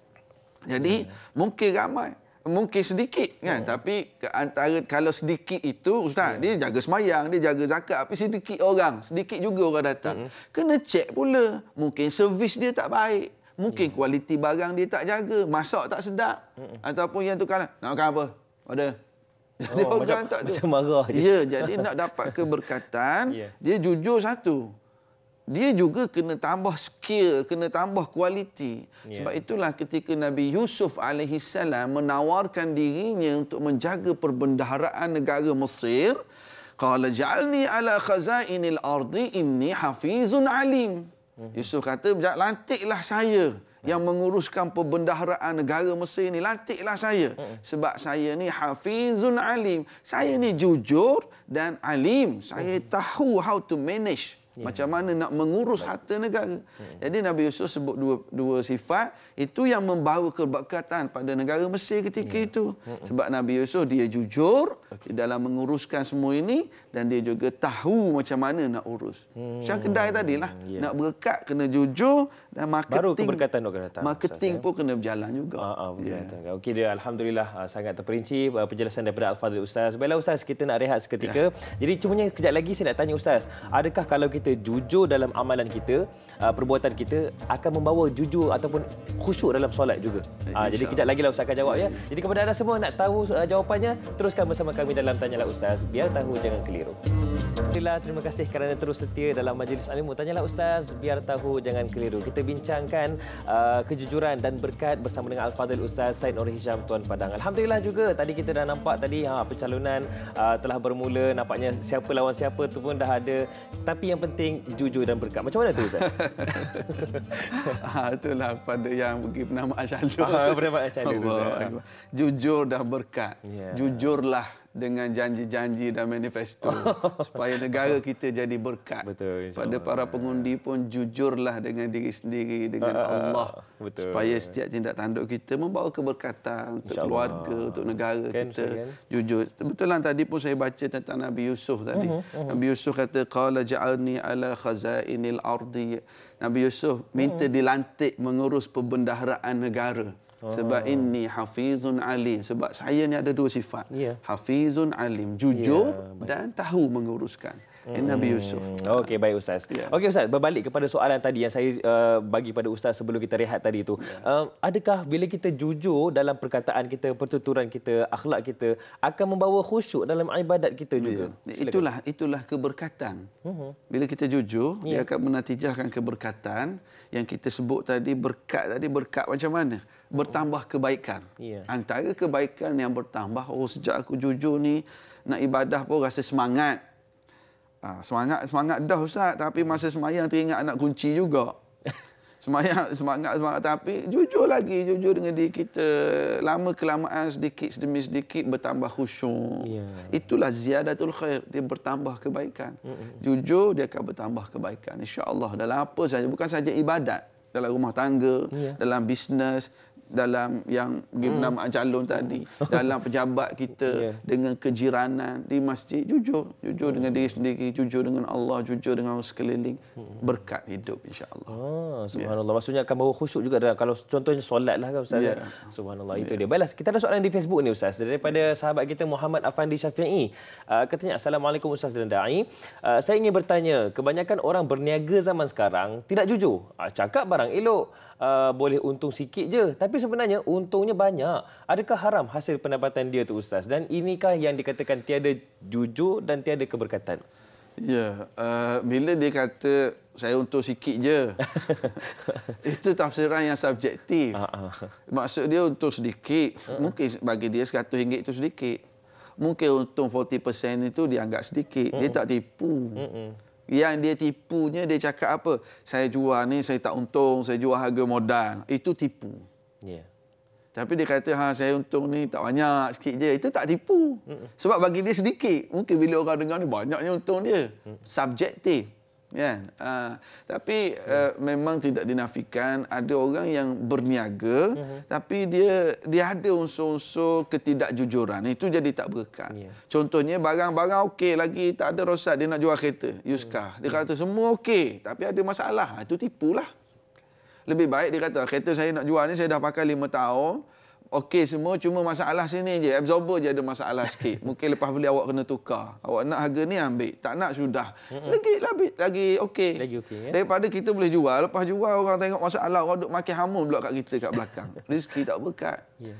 Jadi yeah. mungkin ramai mungkin sedikit kan oh. tapi antara kalau sedikit itu ustaz yeah. dia jaga semayang dia jaga zakat tapi sedikit orang sedikit juga orang datang hmm kena cek pula mungkin servis dia tak baik mungkin mm. kualiti barang dia tak jaga masak tak sedap mm-hmm. ataupun yang tukar nakkan apa ada oh, jadi oh, orang macam, tak macam tu. marah je. Ya. ya, jadi nak dapat [laughs] keberkatan, yeah. dia jujur satu dia juga kena tambah skill, kena tambah kualiti. Yeah. Sebab itulah ketika Nabi Yusuf AS menawarkan dirinya untuk menjaga perbendaharaan negara Mesir. Kala ja'alni ala khazainil ardi inni hafizun alim. Hmm. Yusuf kata, lantiklah saya yang menguruskan perbendaharaan negara Mesir ini. Lantiklah saya. Hmm. Sebab saya ni hafizun alim. Saya ni jujur dan alim. Saya hmm. tahu how to manage Yeah. Macam mana nak mengurus harta negara. Yeah. Hmm. Jadi Nabi Yusuf sebut dua, dua sifat. Itu yang membawa keberkatan pada negara Mesir ketika yeah. itu. Hmm. Sebab Nabi Yusuf dia jujur okay. dalam menguruskan semua ini. Dan dia juga tahu macam mana nak urus. Hmm. Macam kedai tadilah. Yeah. Nak berkat kena jujur dan marketing baru keberkatan akan datang. Marketing Ustaz, pun ya? kena berjalan juga. Ha ah, Yeah. Ya. Ya, okey dia alhamdulillah ah, sangat terperinci ah, penjelasan daripada al-Fadil Ustaz. Baiklah Ustaz kita nak rehat seketika. Yeah. Jadi yang kejap lagi saya nak tanya Ustaz, adakah kalau kita jujur dalam amalan kita, ah, perbuatan kita akan membawa jujur ataupun khusyuk dalam solat juga? Eh, ah jadi kejap lagi lah Ustaz akan jawab yeah. Ya, ya. Jadi kepada anda semua nak tahu jawapannya, teruskan bersama kami dalam tanyalah Ustaz. Biar tahu jangan keliru. Alhamdulillah terima kasih kerana terus setia dalam majlis ilmu. Tanyalah Ustaz, biar tahu jangan keliru. Kita kita bincangkan uh, kejujuran dan berkat bersama dengan Al-Fadhil Ustaz Said Nur Hisham Tuan Padang. Alhamdulillah juga tadi kita dah nampak tadi ha, pencalonan uh, telah bermula. Nampaknya siapa lawan siapa tu pun dah ada. Tapi yang penting jujur dan berkat. Macam mana tu Ustaz? ha, [laughs] itulah pada yang pergi bernama Asyadu. Ha, bernama Asyadu. Jujur dan berkat. Yeah. Jujurlah dengan janji-janji dan manifesto [laughs] supaya negara kita jadi berkat. Betul. Pada para pengundi pun jujurlah dengan diri sendiri dengan [laughs] Allah. Betul. Supaya setiap tindak tanduk kita membawa keberkatan untuk InsyaAllah. keluarga, untuk negara kan, kita. Kan. Jujur. Betulan lah, tadi pun saya baca tentang Nabi Yusuf tadi. Uh-huh. Uh-huh. Nabi mhm. Yusuf kata qala ja'alni ala khazainil ardi. Nabi Yusuf minta uh-huh. dilantik mengurus perbendaharaan negara. Sebab ah. ini hafizun alim. Sebab saya ni ada dua sifat. Yeah. Hafizun alim. Jujur yeah, dan tahu menguruskan. Hmm. Nabi Yusuf. Hmm. Okey baik ustaz. Yeah. Okey ustaz, berbalik kepada soalan tadi yang saya uh, bagi pada ustaz sebelum kita rehat tadi itu. Yeah. Ya. Uh, adakah bila kita jujur dalam perkataan kita, pertuturan kita, akhlak kita akan membawa khusyuk dalam ibadat kita ya. juga? Yeah. Itulah itulah keberkatan. Uh-huh. Bila kita jujur, yeah. dia ya. akan menatijahkan keberkatan yang kita sebut tadi berkat tadi berkat macam mana? bertambah kebaikan. Yeah. Antara kebaikan yang bertambah, oh sejak aku jujur ni nak ibadah pun rasa semangat. Ha, semangat semangat dah Ustaz, tapi masa semayang teringat anak kunci juga. [laughs] Semayang semangat semangat tapi jujur lagi, jujur dengan diri kita. Lama kelamaan sedikit demi sedikit bertambah khusyuk. Yeah. Itulah ziyadatul khair, dia bertambah kebaikan. Mm-hmm. Jujur dia akan bertambah kebaikan. Insya Allah dalam apa saja, bukan saja ibadat dalam rumah tangga, yeah. dalam bisnes, dalam yang Gimnam hmm. calon tadi [laughs] dalam pejabat kita yeah. dengan kejiranan di masjid jujur jujur dengan diri sendiri jujur dengan Allah jujur dengan orang sekeliling hmm. berkat hidup insyaallah. Ah ya. subhanallah yeah. maksudnya akan bawa khusyuk juga dah kalau contohnya solatlah kan ustaz. Yeah. Kan? Subhanallah itu ya. dia. Baiklah kita ada soalan di Facebook ni ustaz daripada sahabat kita Muhammad Afandi Syafie'i. Uh, ah, katanya assalamualaikum ustaz dan dai. Uh, saya ingin bertanya kebanyakan orang berniaga zaman sekarang tidak jujur. Uh, cakap barang elok Uh, boleh untung sikit je tapi sebenarnya untungnya banyak adakah haram hasil pendapatan dia tu ustaz dan inikah yang dikatakan tiada jujur dan tiada keberkatan ya uh, bila dia kata saya untung sikit je [laughs] itu tafsiran yang subjektif uh-huh. maksud dia untung sedikit uh-huh. mungkin bagi dia RM100 itu sedikit mungkin untung 40% itu dianggap sedikit uh-huh. dia tak tipu uh-huh yang dia tipunya dia cakap apa saya jual ni saya tak untung saya jual harga modal itu tipu yeah. tapi dia kata ha saya untung ni tak banyak sikit je itu tak tipu Mm-mm. sebab bagi dia sedikit mungkin bila orang dengar ni banyaknya untung dia mm. subjektif Ya, uh, tapi uh, yeah. memang tidak dinafikan ada orang yang berniaga mm-hmm. tapi dia dia ada unsur-unsur ketidakjujuran itu jadi tak berkat. Yeah. Contohnya barang-barang okey lagi tak ada rosak dia nak jual kereta, yuska car. Dia kata mhm. semua okey tapi ada masalah. Ah, itu tipulah. Lebih baik dia kata kereta saya nak jual ni saya dah pakai lima tahun, okey semua cuma masalah sini je absorber je ada masalah sikit [laughs] mungkin lepas beli awak kena tukar awak nak harga ni ambil tak nak sudah lagi lagi okey lagi okey ya? daripada kita boleh jual lepas jual orang tengok masalah orang duk makin hamun pula kat kita kat belakang [laughs] rezeki tak berkat ya.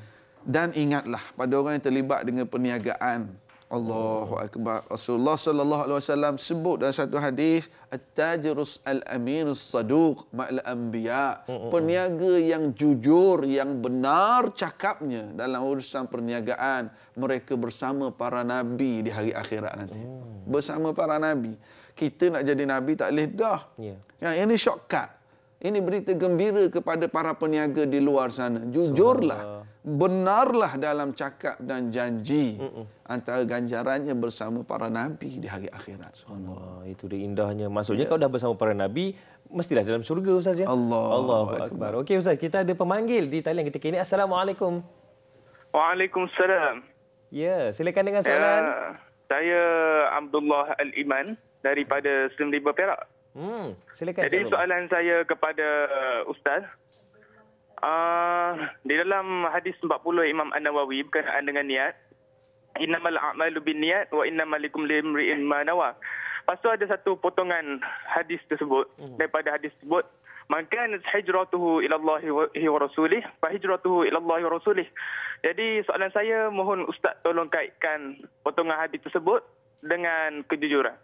dan ingatlah pada orang yang terlibat dengan perniagaan Allahu akbar. Rasulullah sallallahu alaihi wasallam sebut dalam satu hadis at-tajirus al-aminus saduq ma'al anbiya. Peniaga yang jujur yang benar cakapnya dalam urusan perniagaan mereka bersama para nabi di hari akhirat nanti. Mm. Bersama para nabi. Kita nak jadi nabi tak leh dah. Ya. ini shortcut. Ini berita gembira kepada para peniaga di luar sana. Jujurlah. Sumbha benarlah dalam cakap dan janji Mm-mm. antara ganjarannya bersama para nabi di hari akhirat. Allah, itu dia indahnya. Maksudnya yeah. kau dah bersama para nabi, mestilah dalam syurga ustaz ya. Allah Allah. Allahuakbar. Okey ustaz, kita ada pemanggil di talian kita kini. Assalamualaikum. Waalaikumsalam. Ya, silakan dengan soalan. Uh, saya Abdullah Al-Iman daripada Slim River Perak. Hmm, silakan. Jadi soalan saya kepada uh, Ah, di dalam hadis 40 Imam An-Nawawi berkenaan dengan niat, innamal a'malu bin niat wa innamal likum limri'in ma Lepas tu ada satu potongan hadis tersebut hmm. daripada hadis tersebut man hijratuhu ila Allah wa rasulih fa ila Allah wa rasulih. Jadi soalan saya mohon ustaz tolong kaitkan potongan hadis tersebut dengan kejujuran.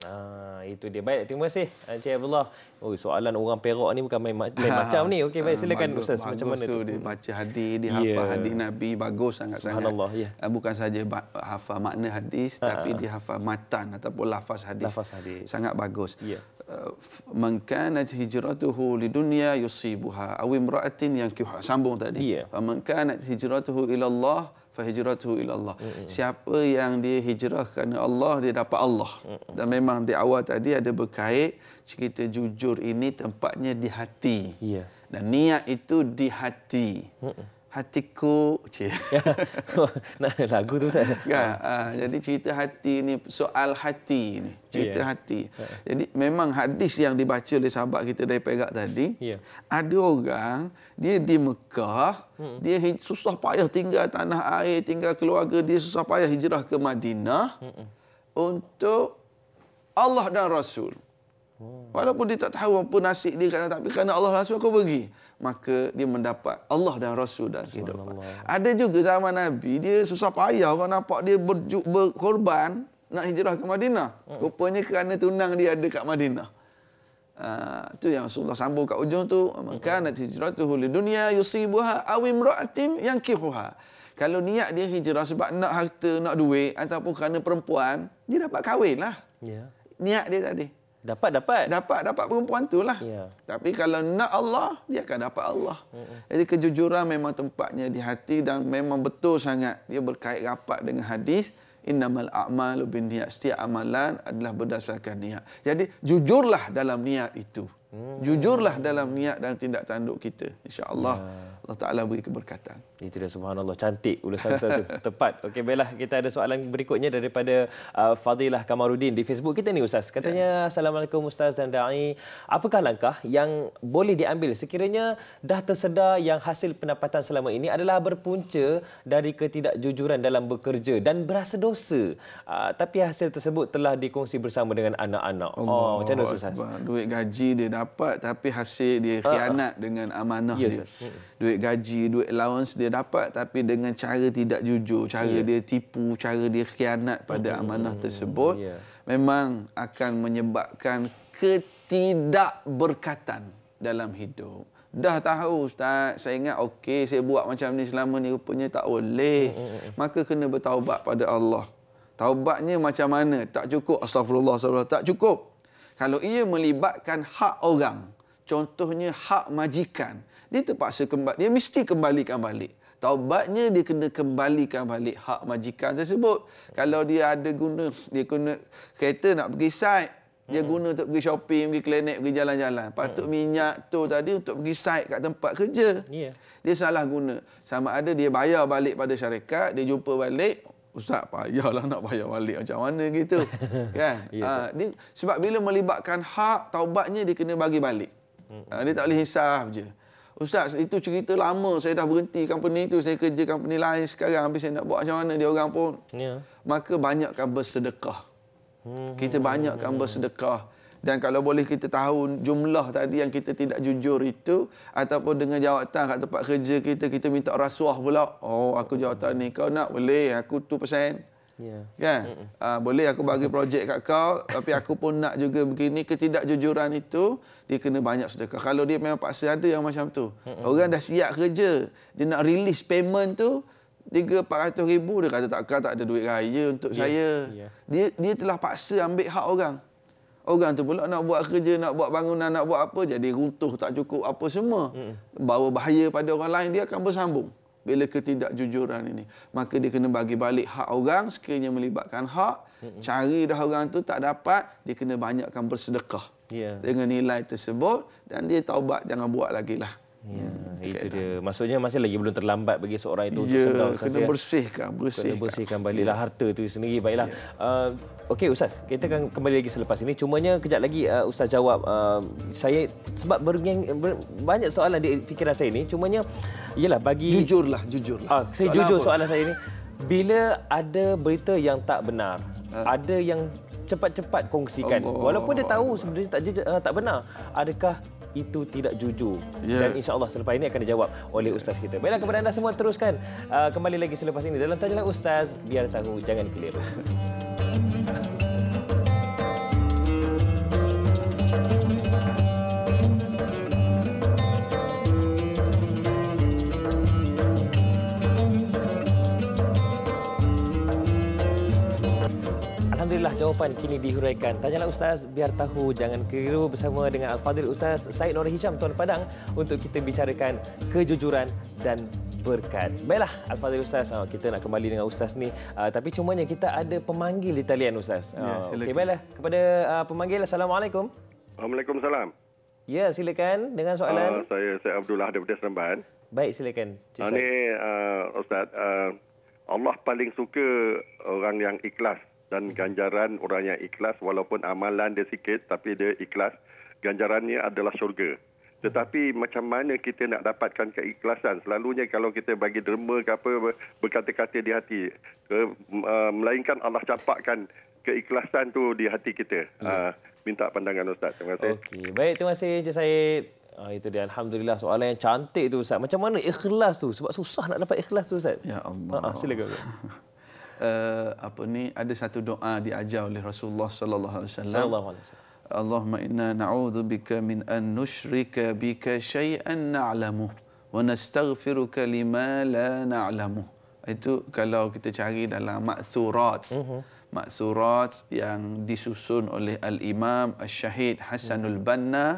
Ah, itu dia. Baik, terima kasih Encik eh, Abdullah. Oh, soalan orang Perak ni bukan main, main [laughs] macam ni. Okey, baik silakan bagus, Ustaz. Macam mana tu? Dia tu? baca hadis, dia yeah. hafal hadis Nabi bagus sangat-sangat. Subhanallah, ya. Yeah. Bukan saja hafal makna hadis, ha. tapi ha. dia hafal matan ataupun lafaz hadis. Lafaz hadis. Sangat bagus. Ya. Yeah. Uh, man kana hijratuhu lidunya yusibuha aw imra'atin yang kihu. sambung tadi. Yeah. Man kana hijratuhu ila Allah fahijratuhu ila Allah. Mm -hmm. Siapa yang dia hijrah kerana Allah, dia dapat Allah. Mm -hmm. Dan memang di awal tadi ada berkait cerita jujur ini tempatnya di hati. Yeah. Dan niat itu di hati. Mm -hmm hatiku [laughs] nak lagu tu saya kan ya. ah, jadi cerita hati ni soal hati ni cerita yeah. hati ya. jadi memang hadis yang dibaca oleh sahabat kita dari Perak tadi yeah. ada orang dia di Mekah hmm. dia susah payah tinggal tanah air tinggal keluarga dia susah payah hijrah ke Madinah hmm. untuk Allah dan Rasul oh. walaupun dia tak tahu apa nasib dia kata tapi kerana Allah Rasul aku pergi maka dia mendapat Allah dan Rasul dalam kehidupan. Ada juga zaman Nabi, dia susah payah orang nampak dia berkorban nak hijrah ke Madinah. Hmm. Rupanya kerana tunang dia ada kat Madinah. Ah uh, tu yang Rasulullah sambung kat ujung tu maka hmm. nat hijratuhu lidunya yusibuha aw imra'atin kihuha. Kalau niat dia hijrah sebab nak harta, nak duit ataupun kerana perempuan, dia dapat kahwin lah. Ya. Yeah. Niat dia tadi. Dapat, dapat. Dapat, dapat perempuan tu lah. Ya. Tapi kalau nak Allah, dia akan dapat Allah. Ya. Jadi kejujuran memang tempatnya di hati dan memang betul sangat. Dia berkait rapat dengan hadis. Innamal a'malu bin niat. Setiap amalan adalah berdasarkan niat. Jadi jujurlah dalam niat itu. Hmm. Jujurlah dalam niat dan tindak tanduk kita. InsyaAllah. Ya. Allah Ta'ala beri keberkatan. Itu dia subhanallah. Cantik ulasan satu tu. [laughs] Tepat. Okey, baiklah. Kita ada soalan berikutnya daripada uh, Fadilah Kamarudin di Facebook kita ni Ustaz. Katanya, ya. Assalamualaikum Ustaz dan Da'i. Apakah langkah yang boleh diambil sekiranya dah tersedar yang hasil pendapatan selama ini adalah berpunca dari ketidakjujuran dalam bekerja dan berasa dosa. Uh, tapi hasil tersebut telah dikongsi bersama dengan anak-anak. Allah oh, macam mana Ustaz? duit gaji dia dapat tapi hasil dia ah. khianat uh, uh. dengan amanah ya, dia. Ustaz. Hmm. Duit gaji, duit allowance dia dapat tapi dengan cara tidak jujur, cara yeah. dia tipu, cara dia khianat pada hmm. amanah tersebut yeah. memang akan menyebabkan ketidakberkatan dalam hidup. Dah tahu ustaz, saya ingat okey saya buat macam ni selama ni rupanya tak boleh. Hmm, hmm, Maka kena bertaubat pada Allah. Taubatnya macam mana? Tak cukup astagfirullah astagfirullah tak cukup. Kalau ia melibatkan hak orang, contohnya hak majikan, dia terpaksa kembali dia mesti kembalikan balik taubatnya dia kena kembalikan balik hak majikan tersebut kalau dia ada guna dia kena kereta nak pergi site dia hmm. guna untuk pergi shopping, pergi klinik, pergi jalan-jalan. Patut hmm. minyak tu tadi untuk pergi site kat tempat kerja. Yeah. Dia salah guna. Sama ada dia bayar balik pada syarikat, dia jumpa balik, ustaz payahlah nak bayar balik macam mana gitu. [laughs] kan? Yeah, ha, dia, sebab bila melibatkan hak, taubatnya dia kena bagi balik. Hmm. Ha, dia tak boleh hisap je. Yeah. Ustaz, itu cerita lama saya dah berhenti company itu. Saya kerja company lain sekarang. Habis saya nak buat macam mana dia orang pun. Yeah. Maka banyakkan bersedekah. Hmm. Kita banyakkan bersedekah. Dan kalau boleh kita tahu jumlah tadi yang kita tidak jujur itu. Ataupun dengan jawatan kat tempat kerja kita. Kita minta rasuah pula. Oh, aku jawatan ni. Kau nak? Boleh. Aku 2%. Yeah. Kan? Uh, boleh aku bagi projek kat kau tapi aku pun nak juga begini ketidakjujuran itu dia kena banyak sedekah. Kalau dia memang paksa ada yang macam tu. Orang dah siap kerja, dia nak release payment tu dia ke 3 ribu dia kata tak tak ada duit raya untuk yeah. saya. Yeah. Dia dia telah paksa ambil hak orang. Orang tu pula nak buat kerja, nak buat bangunan, nak buat apa jadi runtuh tak cukup apa semua. Mm-mm. Bawa bahaya pada orang lain dia akan bersambung bila ketidakjujuran ini maka dia kena bagi balik hak orang sekiranya melibatkan hak cari dah orang tu tak dapat dia kena banyakkan bersedekah yeah. dengan nilai tersebut dan dia taubat jangan buat lagi lah Hmm, ya, hmm, itu kan. dia. Maksudnya masih lagi belum terlambat bagi seorang itu ya, untuk sedang ya? kena bersihkan, bersihkan. Kena bersihkan baliklah ya. harta itu sendiri. Baiklah. Ya. Uh, Okey Ustaz, kita akan kembali lagi selepas ini. Cumanya kejap lagi uh, Ustaz jawab. Uh, saya sebab bergeng, ber, banyak soalan di fikiran saya ini. Cumanya, ialah bagi... Jujurlah, jujurlah. Uh, saya soalan jujur apa? soalan saya ini. Bila ada berita yang tak benar, uh. ada yang cepat-cepat kongsikan. Allah. Walaupun dia tahu sebenarnya tak, uh, tak benar. Adakah itu tidak jujur. Yeah. Dan insya-Allah selepas ini akan dijawab oleh ustaz kita. Baiklah kepada anda semua teruskan uh, kembali lagi selepas ini dalam tajalah ustaz biar tahu jangan keliru. Thank [laughs] you. Itulah jawapan kini dihuraikan. Tanyalah Ustaz, biar tahu jangan keliru bersama dengan Al-Fadhil Ustaz Said Nur Hisham, Tuan Padang untuk kita bicarakan kejujuran dan berkat. Baiklah, Al-Fadhil Ustaz, ah, kita nak kembali dengan Ustaz ni. Ah, tapi cuma yang kita ada pemanggil di talian Ustaz. Ya, ah, silakan. Okay, baiklah, kepada pemanggil, Assalamualaikum. Waalaikumsalam. Ya, silakan dengan soalan. Uh, saya, saya Abdullah daripada Seremban. Baik, silakan. Cik Ini uh, Ustaz, uh, Allah paling suka orang yang ikhlas dan ganjaran orang yang ikhlas walaupun amalan dia sikit tapi dia ikhlas ganjarannya adalah syurga tetapi macam mana kita nak dapatkan keikhlasan selalunya kalau kita bagi derma ke apa berkata-kata di hati ke, uh, melainkan Allah campakkan keikhlasan tu di hati kita hmm. uh, minta pandangan ustaz terima kasih okey baik terima kasih Encik Said Ah, itu dia alhamdulillah soalan yang cantik tu ustaz. Macam mana ikhlas tu? Sebab susah nak dapat ikhlas tu ustaz. Ya Allah. Ha, ah, silakan. [laughs] uh, apa ni ada satu doa diajar oleh Rasulullah sallallahu alaihi wasallam. Allahumma inna na'udzu bika min an nushrika bika shay'an na'lamu wa nastaghfiruka lima la na'lamu. Itu kalau kita cari dalam maksurat. Mm -hmm. Maksurat yang disusun oleh al-Imam Al-Syahid Hasanul mhm. Banna.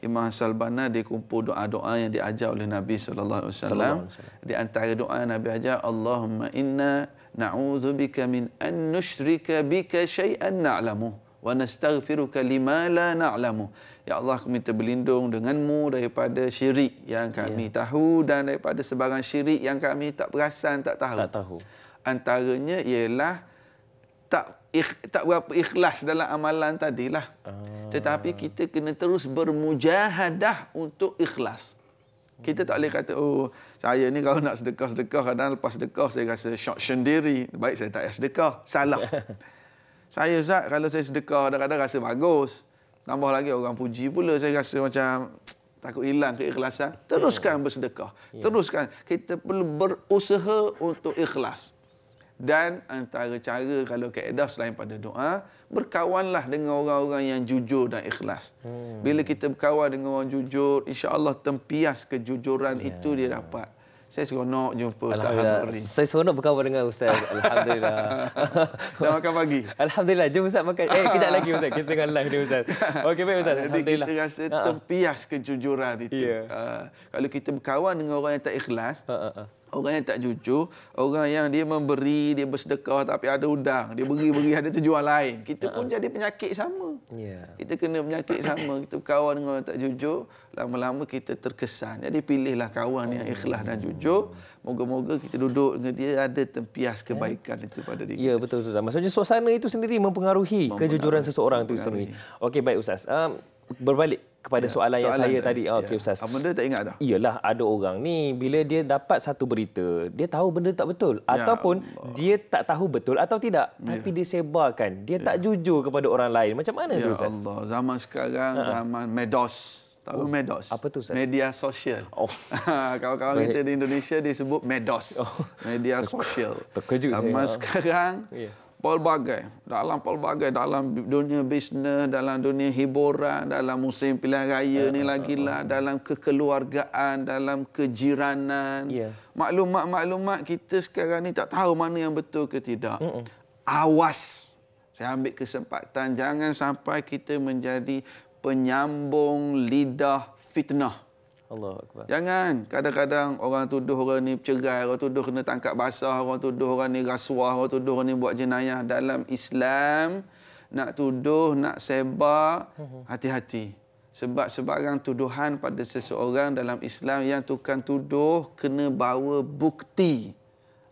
Imam Hasan Banna dia kumpul doa-doa yang diajar oleh Nabi sallallahu alaihi wasallam. Di antara doa yang Nabi ajar, Allahumma inna نعوذ min an أن نشرك بك شيئا نعلمه ونستغفرك lima la نعلمه Ya Allah kami terbelindung denganmu daripada syirik yang kami ya. tahu dan daripada sebarang syirik yang kami tak perasan, tak tahu. Tak tahu. Antaranya ialah tak ikh, tak berapa ikhlas dalam amalan tadilah. Ah. Tetapi kita kena terus bermujahadah untuk ikhlas. Kita tak boleh kata, oh saya ni kalau nak sedekah-sedekah, kadang kadang lepas sedekah saya rasa syok sendiri. Baik saya tak payah sedekah. Salah. [laughs] saya Ustaz, kalau saya sedekah kadang-kadang rasa bagus. Tambah lagi orang puji pula saya rasa macam [tsk] takut hilang keikhlasan. Teruskan bersedekah. Teruskan. Kita perlu berusaha untuk ikhlas. Dan antara cara kalau keedah selain pada doa, berkawanlah dengan orang-orang yang jujur dan ikhlas. Hmm. Bila kita berkawan dengan orang jujur, insyaAllah tempias kejujuran yeah. itu dia dapat. Saya seronok jumpa Ustaz hari ini. Saya seronok berkawan dengan Ustaz. [laughs] Alhamdulillah. Dah makan pagi? Alhamdulillah. Jom Ustaz makan. Eh, kita lagi Ustaz. Kita tengah live ni Ustaz. Okey, baik Ustaz. Alhamdulillah. Jadi kita rasa ha, ha. tempias kejujuran itu. Yeah. Ya. Uh, kalau kita berkawan dengan orang yang tak ikhlas, uh, uh, uh. Orang yang tak jujur, orang yang dia memberi, dia bersedekah tapi ada udang. Dia beri-beri ada tujuan lain. Kita pun jadi penyakit sama. Ya. Kita kena penyakit sama. Kita berkawan dengan orang yang tak jujur. Lama-lama kita terkesan. Jadi pilihlah kawan yang ikhlas dan jujur. Moga-moga kita duduk dengan dia ada tempias kebaikan itu pada diri. Ya, yeah, betul-betul. Maksudnya suasana itu sendiri mempengaruhi, kejujuran seseorang mempengaruhi. itu sendiri. Okey, baik Ustaz. berbalik kepada ya, soalan, soalan yang saya tadi, tadi. Ah, ya. okey ustaz ah, benda tak ingat dah iyalah ada orang ni bila dia dapat satu berita dia tahu benda tak betul ya. ataupun dia tak tahu betul atau tidak ya. tapi dia sebarkan dia ya. tak jujur kepada orang lain macam mana ya tu ustaz ya Allah zaman sekarang ha. zaman medos tahu oh. medos apa tu ustaz media sosial oh. [laughs] kawan-kawan Baik. kita di Indonesia disebut medos oh. media [laughs] sosial terkejut zaman saya. Ah. sekarang ya pelbagai dalam pelbagai dalam dunia bisnes dalam dunia hiburan dalam musim pilihan raya yeah. ni lagi lah hmm. dalam kekeluargaan dalam kejiranan yeah. maklumat maklumat kita sekarang ni tak tahu mana yang betul ke tidak mm -mm. awas saya ambil kesempatan jangan sampai kita menjadi penyambung lidah fitnah Allah Jangan. Kadang-kadang orang tuduh orang ni cerai, orang tuduh kena tangkap basah, orang tuduh orang ni rasuah, orang tuduh orang ni buat jenayah. Dalam Islam, nak tuduh, nak sebar, mhm. hati-hati. Sebab sebarang tuduhan pada seseorang dalam Islam yang tukang tuduh, kena bawa bukti.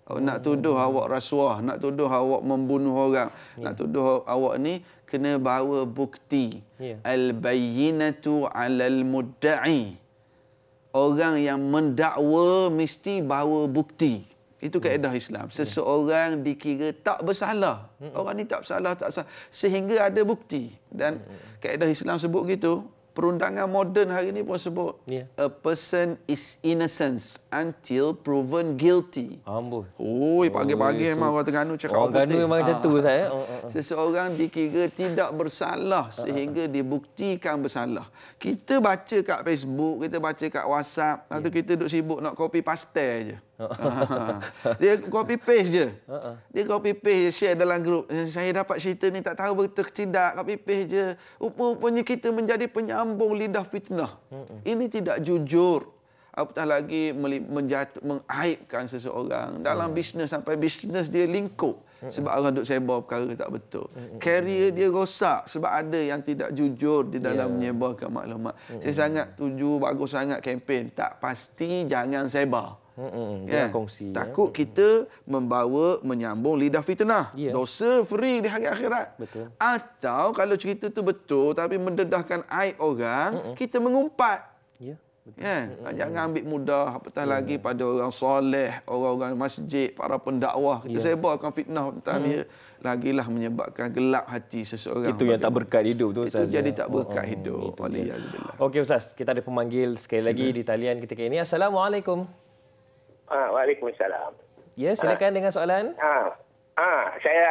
Oh, nak tuduh oh. awak rasuah, nak tuduh awak membunuh orang, yeah. nak ya. tuduh awak ni kena bawa bukti. Yeah. Al-bayyinatu 'alal mudda'i orang yang mendakwa mesti bawa bukti. Itu kaedah Islam. Seseorang dikira tak bersalah. Orang ni tak bersalah, tak salah. Sehingga ada bukti. Dan kaedah Islam sebut gitu perundangan moden hari ini pun sebut yeah. a person is innocent until proven guilty. Ambul. Oh, pagi-pagi oh, memang so, orang Terengganu cakap orang Terengganu memang macam tu ah, saya. Ah, ah. oh, oh. Seseorang dikira tidak bersalah sehingga dibuktikan bersalah. Kita baca kat Facebook, kita baca kat WhatsApp, lalu ya. kita duduk sibuk nak copy paste aje. Yeah. [laughs] dia copy paste je. Dia copy paste je, share dalam grup. Eh, saya dapat cerita ni tak tahu betul ke tidak, copy paste je. Rupa-rupanya kita menjadi penyambung lidah fitnah. Ini tidak jujur. Apatah lagi menjatuh, mengaibkan seseorang dalam mm. bisnes sampai bisnes dia lingkup. Sebab orang duduk sebar perkara tak betul. Carrier dia rosak sebab ada yang tidak jujur di dalam yeah. menyebarkan maklumat. Saya sangat tuju, bagus sangat kempen. Tak pasti jangan sebar. Hmm, yeah. kongsi. Eh. Takut ya. kita membawa menyambung lidah fitnah. Yeah. Dosa free di hari akhirat. Betul. Atau kalau cerita itu betul tapi mendedahkan aib orang, hmm, kita mengumpat. Ya, yeah, betul. Yeah. Jangan ambil mudah apatah hmm. lagi ya. pada orang soleh, orang-orang masjid, para pendakwah. Kita yeah. sebarkan fitnah tentang hmm. dia. Ya. Lagilah menyebabkan gelap hati seseorang. Itu yang tak berkat hidup tu, Ustaz. Itu jadi tak berkat oh, hidup. Oh, Okey, Ustaz. Kita ada pemanggil sekali Sila. lagi di talian ketika ini. Assalamualaikum. Ah, Waalaikumsalam. Ya, silakan ah. dengan soalan. Ah. Ah, saya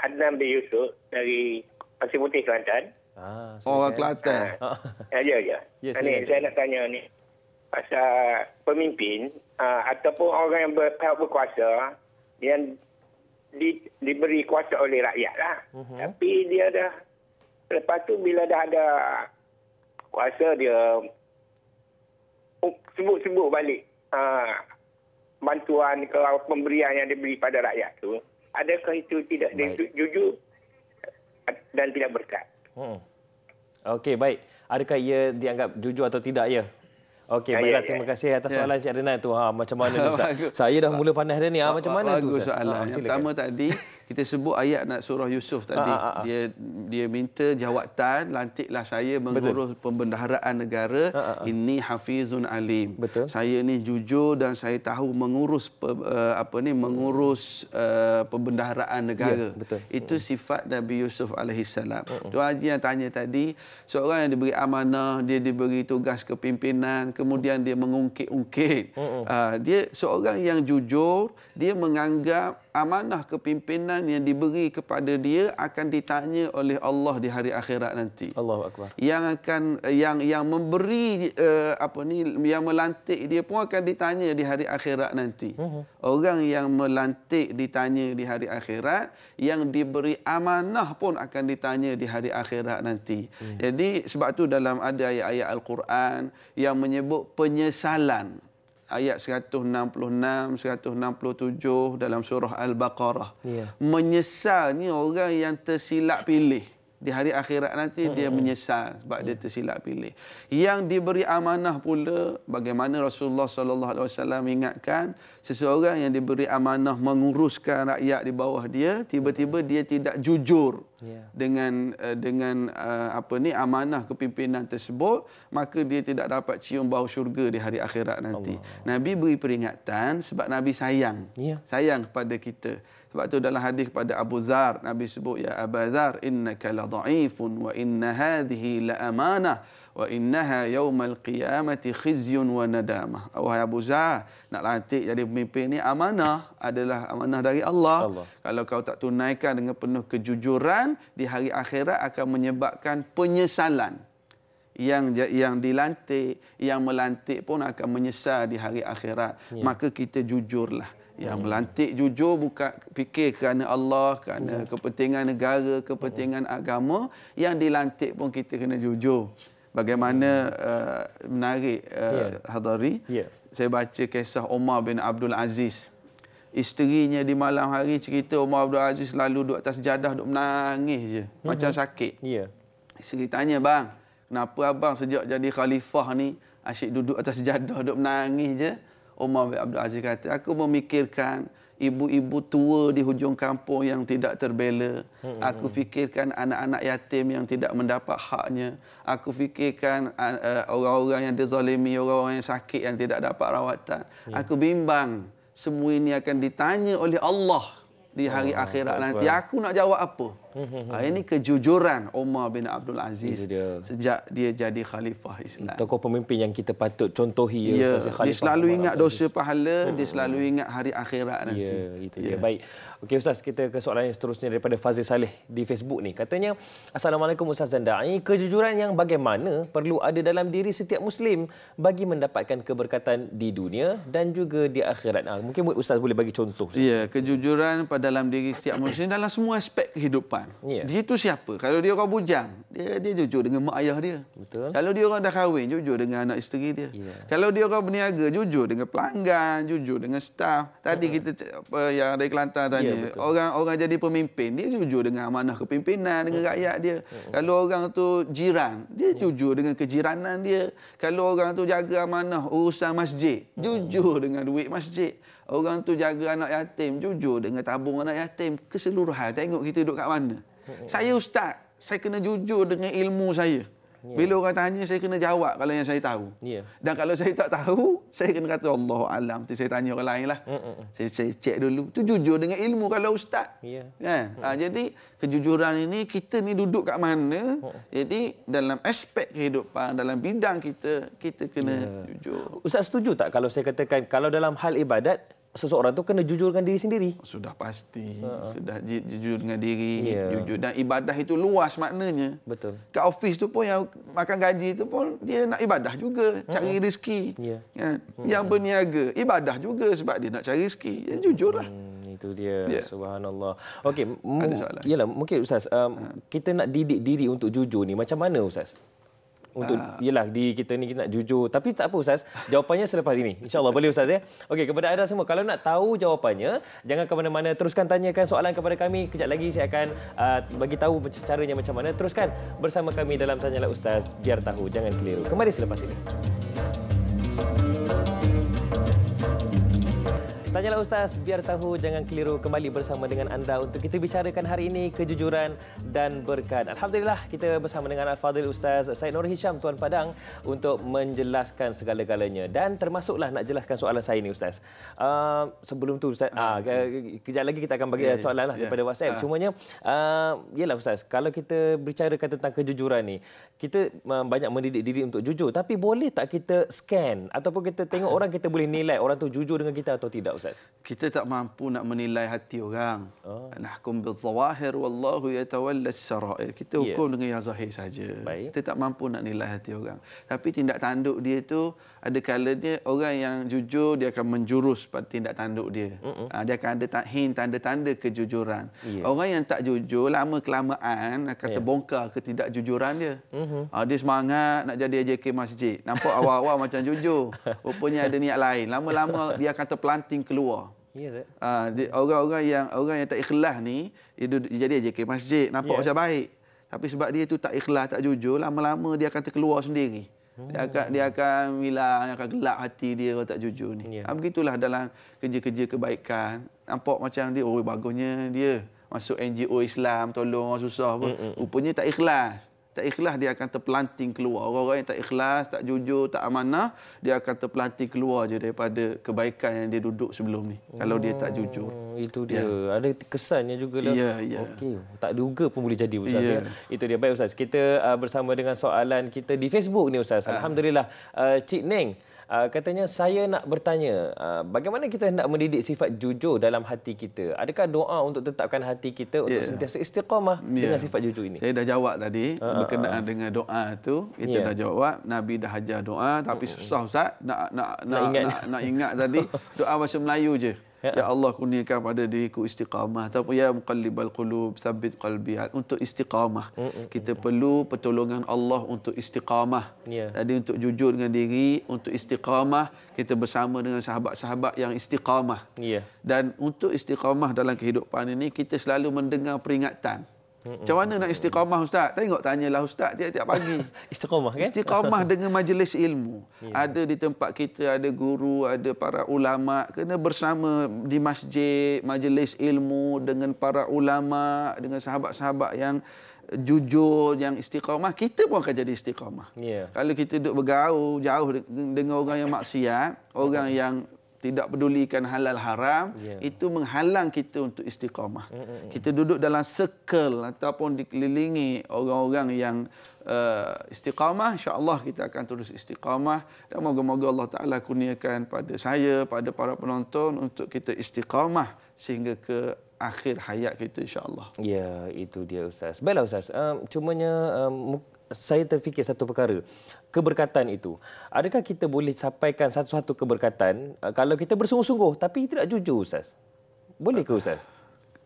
eh, Adnan B. Yusuf dari Pasir Putih, Kelantan. Ah, oh, Kelantan. Ah. ah. ya, ya. ya. Yes, [laughs] ya, ini, saya nak tanya ni pasal pemimpin ah, ataupun orang yang ber, berkuasa yang di, diberi kuasa oleh rakyat lah. Uh-huh. Mhm. Tapi dia dah, lepas tu bila dah ada kuasa dia sebut-sebut balik ah, bantuan ke pemberian yang diberi pada rakyat tu adakah itu tidak baik. jujur dan tidak berkat hmm. okey baik adakah ia dianggap jujur atau tidak ya Okey, ya, baiklah. Ya, ya, Terima kasih atas ya. soalan ya. Renan itu. Ha, macam mana, Ustaz? [laughs] Saya dah mula panas dah ni. Ha, macam mana, Ustaz? Bagus tu, soalan. Ha, yang pertama tadi, [laughs] kita sebut ayat nak surah Yusuf tadi. Ha, ha, ha. Dia dia minta jawatan, lantiklah saya mengurus Betul. pembendaharaan negara. Ha, ha, ha. Ini Hafizun Alim. Betul. Saya ni jujur dan saya tahu mengurus uh, apa ni mengurus uh, pembendaharaan negara. Ya, betul. Itu hmm. sifat Nabi Yusuf alaihissalam. Hmm. Tuan Haji yang tanya tadi, seorang yang diberi amanah, dia diberi tugas kepimpinan, kemudian hmm. dia mengungkit-ungkit. Hmm. Uh, dia seorang yang jujur, dia menganggap amanah kepimpinan yang diberi kepada dia akan ditanya oleh Allah di hari akhirat nanti. Allahu akbar. Yang akan yang yang memberi uh, apa ni yang melantik dia pun akan ditanya di hari akhirat nanti. Uh-huh. Orang yang melantik ditanya di hari akhirat, yang diberi amanah pun akan ditanya di hari akhirat nanti. Uh-huh. Jadi sebab tu dalam ada ayat-ayat Al-Quran yang menyebut penyesalan ayat 166, 167 dalam surah Al-Baqarah. Yeah. Menyesalnya orang yang tersilap pilih di hari akhirat nanti dia menyesal sebab dia mm. tersilap pilih. Yang diberi amanah pula bagaimana Rasulullah sallallahu alaihi wasallam ingatkan seseorang yang diberi amanah menguruskan rakyat di bawah dia tiba-tiba dia tidak jujur ya. dengan eh, dengan eh, apa ni amanah kepimpinan tersebut maka dia tidak dapat cium bau syurga di hari akhirat nanti. Allah. Nabi beri peringatan sebab Nabi sayang. Ya. Sayang kepada kita. Sebab tu dalam hadis kepada Abu Zar Nabi sebut ya Abu Zar innaka ladhaifun wa inna hadhihi la amanah wa innaha yawmal qiyamati khizyun wa nadama. Wahai Abu Zar nak lantik jadi pemimpin ni amanah adalah amanah dari Allah. Allah. Kalau kau tak tunaikan dengan penuh kejujuran di hari akhirat akan menyebabkan penyesalan yang yang dilantik yang melantik pun akan menyesal di hari akhirat ya. maka kita jujurlah yang hmm. melantik jujur buka fikir kerana Allah kerana hmm. kepentingan negara kepentingan hmm. agama yang dilantik pun kita kena jujur bagaimana hmm. uh, menarik uh, eh, yeah. hadari yeah. saya baca kisah Omar bin Abdul Aziz isterinya di malam hari cerita Umar Abdul Aziz selalu duduk atas jadah duduk menangis je hmm macam sakit. Ya. Yeah. Isteri tanya bang, kenapa abang sejak jadi khalifah ni asyik duduk atas jadah duduk menangis je? Umar bin Abdul Aziz kata, aku memikirkan ibu-ibu tua di hujung kampung yang tidak terbela. Hmm. Aku fikirkan anak-anak yatim yang tidak mendapat haknya. Aku fikirkan orang-orang yang dizalimi, orang-orang yang sakit yang tidak dapat rawatan. Ya. Aku bimbang semua ini akan ditanya oleh Allah di hari akhirat nanti. Aku nak jawab apa? Uh, ini kejujuran Umar bin Abdul Aziz dia. sejak dia jadi khalifah Islam. Tokoh pemimpin yang kita patut contohi ya, ya Dia selalu Umar ingat dosa pahala, hmm. dia mm-hmm. selalu ingat hari akhirat nanti. Ya, itu ya. dia. Baik. Okey ustaz, kita ke soalan yang seterusnya daripada Fazil Saleh di Facebook ni. Katanya, "Assalamualaikum ustaz dan dai, kejujuran yang bagaimana perlu ada dalam diri setiap muslim bagi mendapatkan keberkatan di dunia dan juga di akhirat?" Ha, mungkin ustaz boleh bagi contoh. Ustaz. Ya, kejujuran pada dalam diri setiap muslim dalam semua aspek kehidupan perempuan. Yeah. Di situ siapa? Kalau dia orang bujang, dia dia jujur dengan mak ayah dia. Betul. Kalau dia orang dah kahwin, jujur dengan anak isteri dia. Yeah. Kalau dia orang berniaga, jujur dengan pelanggan, jujur dengan staff. Tadi uh. kita uh, yang dari Kelantan tanya, orang-orang jadi pemimpin, dia jujur dengan amanah kepimpinan dengan uh. rakyat dia. Uh. Kalau orang tu jiran, dia uh. jujur dengan kejiranan dia. Kalau orang tu jaga amanah urusan masjid, uh. jujur dengan duit masjid orang tu jaga anak yatim jujur dengan tabung anak yatim keseluruhan tengok kita duduk kat mana saya ustaz saya kena jujur dengan ilmu saya yeah. bila orang tanya saya kena jawab kalau yang saya tahu yeah. dan kalau saya tak tahu saya kena kata Allah alam tu saya tanya orang lain lah saya, saya cek dulu tu jujur dengan ilmu kalau ustaz yeah. kan? Ya. ha, jadi kejujuran ini kita ni duduk kat mana jadi dalam aspek kehidupan dalam bidang kita kita kena yeah. jujur ustaz setuju tak kalau saya katakan kalau dalam hal ibadat seseorang tu kena jujur dengan diri sendiri. Sudah pasti. Ha. Sudah jujur dengan diri, yeah. jujur dan ibadah itu luas maknanya. Betul. Kat office tu pun yang makan gaji tu pun dia nak ibadah juga, hmm. cari ha. rezeki. Yeah. Ya. Hmm. Yang berniaga, ibadah juga sebab dia nak cari rezeki. Ya lah. Hmm itu dia yeah. subhanallah okey m- yalah mungkin ustaz um, ha. kita nak didik diri untuk jujur ni macam mana ustaz untuk uh, ah. yalah di kita ni kita nak jujur tapi tak apa ustaz jawapannya selepas ini insyaallah boleh ustaz ya okey kepada anda semua kalau nak tahu jawapannya jangan ke mana-mana teruskan tanyakan soalan kepada kami kejap lagi saya akan uh, bagi tahu caranya macam mana teruskan bersama kami dalam tanyalah ustaz biar tahu jangan keliru Kembali selepas ini Thank you Tanyalah Ustaz, biar tahu jangan keliru kembali bersama dengan anda untuk kita bicarakan hari ini kejujuran dan berkat. Alhamdulillah kita bersama dengan Al-Fadhil Ustaz Said Nur Hisham Tuan Padang untuk menjelaskan segala-galanya dan termasuklah nak jelaskan soalan saya ini Ustaz. Uh, sebelum tu Ustaz, uh, ke- ya. kejap lagi kita akan bagi yeah, ya, soalan lah ya. daripada yeah. WhatsApp. Uh. Cumanya, uh, yelah Ustaz, kalau kita bicarakan tentang kejujuran ni, kita uh, banyak mendidik diri untuk jujur tapi boleh tak kita scan ataupun kita tengok [laughs] orang kita boleh nilai orang tu jujur dengan kita atau tidak Ustaz? Ustaz? Kita tak mampu nak menilai hati orang. Oh. Nahkum bizawahir wallahu yatawalla sarair. Kita ya. hukum yeah. dengan yang zahir saja. Kita tak mampu nak nilai hati orang. Tapi tindak tanduk dia tu ada kalanya orang yang jujur dia akan menjurus pada tindak tanduk dia. Uh-uh. Dia akan ada hint, tanda-tanda kejujuran. Yeah. Orang yang tak jujur lama kelamaan akan yeah. terbongkar ketidakjujuran dia. Uh-huh. Dia semangat nak jadi AJK masjid. Nampak awal-awal [laughs] macam jujur. Rupanya ada niat lain. Lama-lama dia akan terplanting keluar. Yeah, ya, uh, orang-orang yang orang yang tak ikhlas ni dia jadi AJK masjid. Nampak yeah. macam baik. Tapi sebab dia tu tak ikhlas, tak jujur, lama-lama dia akan terkeluar sendiri. Oh. Dia akan dia akan hilang, akan gelap hati dia kalau tak jujur ni. Ya. Ha, begitulah dalam kerja-kerja kebaikan. Nampak macam dia, oh bagusnya dia masuk NGO Islam, tolong orang susah apa. Mm-mm. Rupanya tak ikhlas tak ikhlas dia akan terpelanting keluar. Orang-orang yang tak ikhlas, tak jujur, tak amanah, dia akan terpelanting keluar je daripada kebaikan yang dia duduk sebelum ni. Oh, kalau dia tak jujur. Oh, itu ya. dia. Yeah. Ada kesannya jugalah. Yeah, yeah. Okey, tak duga pun boleh jadi ustaz. Yeah. Ya. Itu dia baik ustaz. Kita uh, bersama dengan soalan kita di Facebook ni ustaz. Ah. Alhamdulillah. Uh, Cik Neng Ah, katanya saya nak bertanya uh, bagaimana kita hendak mendidik sifat jujur dalam hati kita adakah doa untuk tetapkan hati kita untuk yeah. sentiasa istiqamah yeah. dengan ya. sifat jujur ini saya dah jawab tadi uh, berkenaan uh, dengan doa itu, kita yeah. dah jawab nabi dah ajar doa tapi susah ustaz nak nak nak nak ingat, nak, nak ingat tadi [laughs] doa bahasa Melayu je Ya. ya Allah kurniakan pada diriku istiqamah ataupun ya muqallibal qulub sabbit qalbi ha, untuk istiqamah. Mm -mm. mm kita mm. perlu pertolongan Allah untuk istiqamah. Yeah. Tadi untuk jujur dengan diri, untuk istiqamah kita bersama dengan sahabat-sahabat yang istiqamah. Yeah. Dan untuk istiqamah dalam kehidupan ini kita selalu mendengar peringatan. Macam mana nak istiqamah ustaz? Tengok tanyalah ustaz tiap-tiap pagi. [laughs] istiqamah kan? Istiqamah dengan majlis ilmu. Ya. ada di tempat kita ada guru, ada para ulama, kena bersama di masjid, majlis ilmu dengan para ulama, dengan sahabat-sahabat yang jujur yang istiqamah kita pun akan jadi istiqamah. Yeah. Kalau kita duduk bergaul jauh dengan orang yang maksiat, orang yang tidak pedulikan halal haram yeah. itu menghalang kita untuk istiqamah. Mm -hmm. Kita duduk dalam circle ataupun dikelilingi orang-orang yang uh, istiqamah, insya-Allah kita akan terus istiqamah dan moga-moga Allah Taala kurniakan pada saya, pada para penonton untuk kita istiqamah sehingga ke akhir hayat kita insya-Allah. Ya, yeah, itu dia ustaz. Baiklah ustaz. Um, cumanya um, saya terfikir satu perkara keberkatan itu. Adakah kita boleh sampaikan satu-satu keberkatan eh, kalau kita bersungguh-sungguh tapi tidak jujur ustaz? Boleh ke ustaz?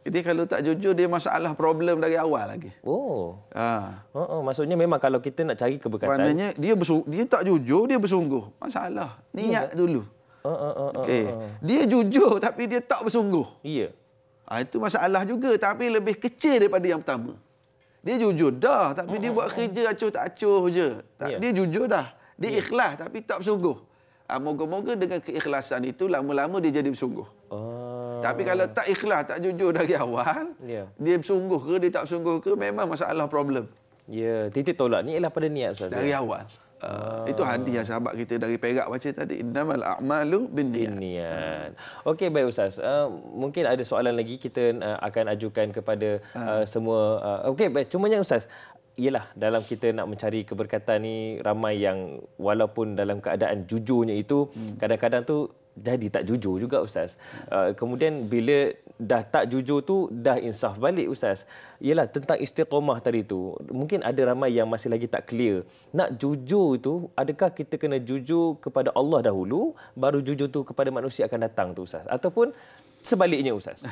Jadi kalau tak jujur dia masalah problem dari awal lagi. Oh. Ha. Oh, oh. maksudnya memang kalau kita nak cari keberkatan. Maknanya dia bersungguh, dia tak jujur, dia bersungguh. Masalah. Niat ya, dulu. Oh, oh, oh, oh okay. oh, oh. Dia jujur tapi dia tak bersungguh. Iya. Ha, itu masalah juga tapi lebih kecil daripada yang pertama. Dia jujur dah tapi dia hmm, buat hmm. kerja acuh tak acuh je. Tak yeah. dia jujur dah. Dia yeah. ikhlas tapi tak bersungguh. Ah moga-moga dengan keikhlasan itu lama-lama dia jadi bersungguh. Oh. Tapi kalau tak ikhlas, tak jujur dari [laughs] awal, yeah. dia bersungguh ke dia tak bersungguh ke memang masalah problem. Ya, yeah. titik tolak ni ialah pada niat Ustaz. Dari awal. Uh, itu hadiah sahabat kita dari Perak baca tadi innamal a'malu binniat. Okey baik ustaz. Uh, mungkin ada soalan lagi kita uh, akan ajukan kepada uh, uh. semua uh, okey baik cuma yang ustaz ialah dalam kita nak mencari keberkatan ni ramai yang walaupun dalam keadaan jujurnya itu hmm. kadang-kadang tu jadi tak jujur juga ustaz. Uh, kemudian bila dah tak jujur tu dah insaf balik ustaz. Yalah tentang istiqomah tadi tu. Mungkin ada ramai yang masih lagi tak clear. Nak jujur itu adakah kita kena jujur kepada Allah dahulu baru jujur tu kepada manusia akan datang tu ustaz ataupun sebaliknya ustaz.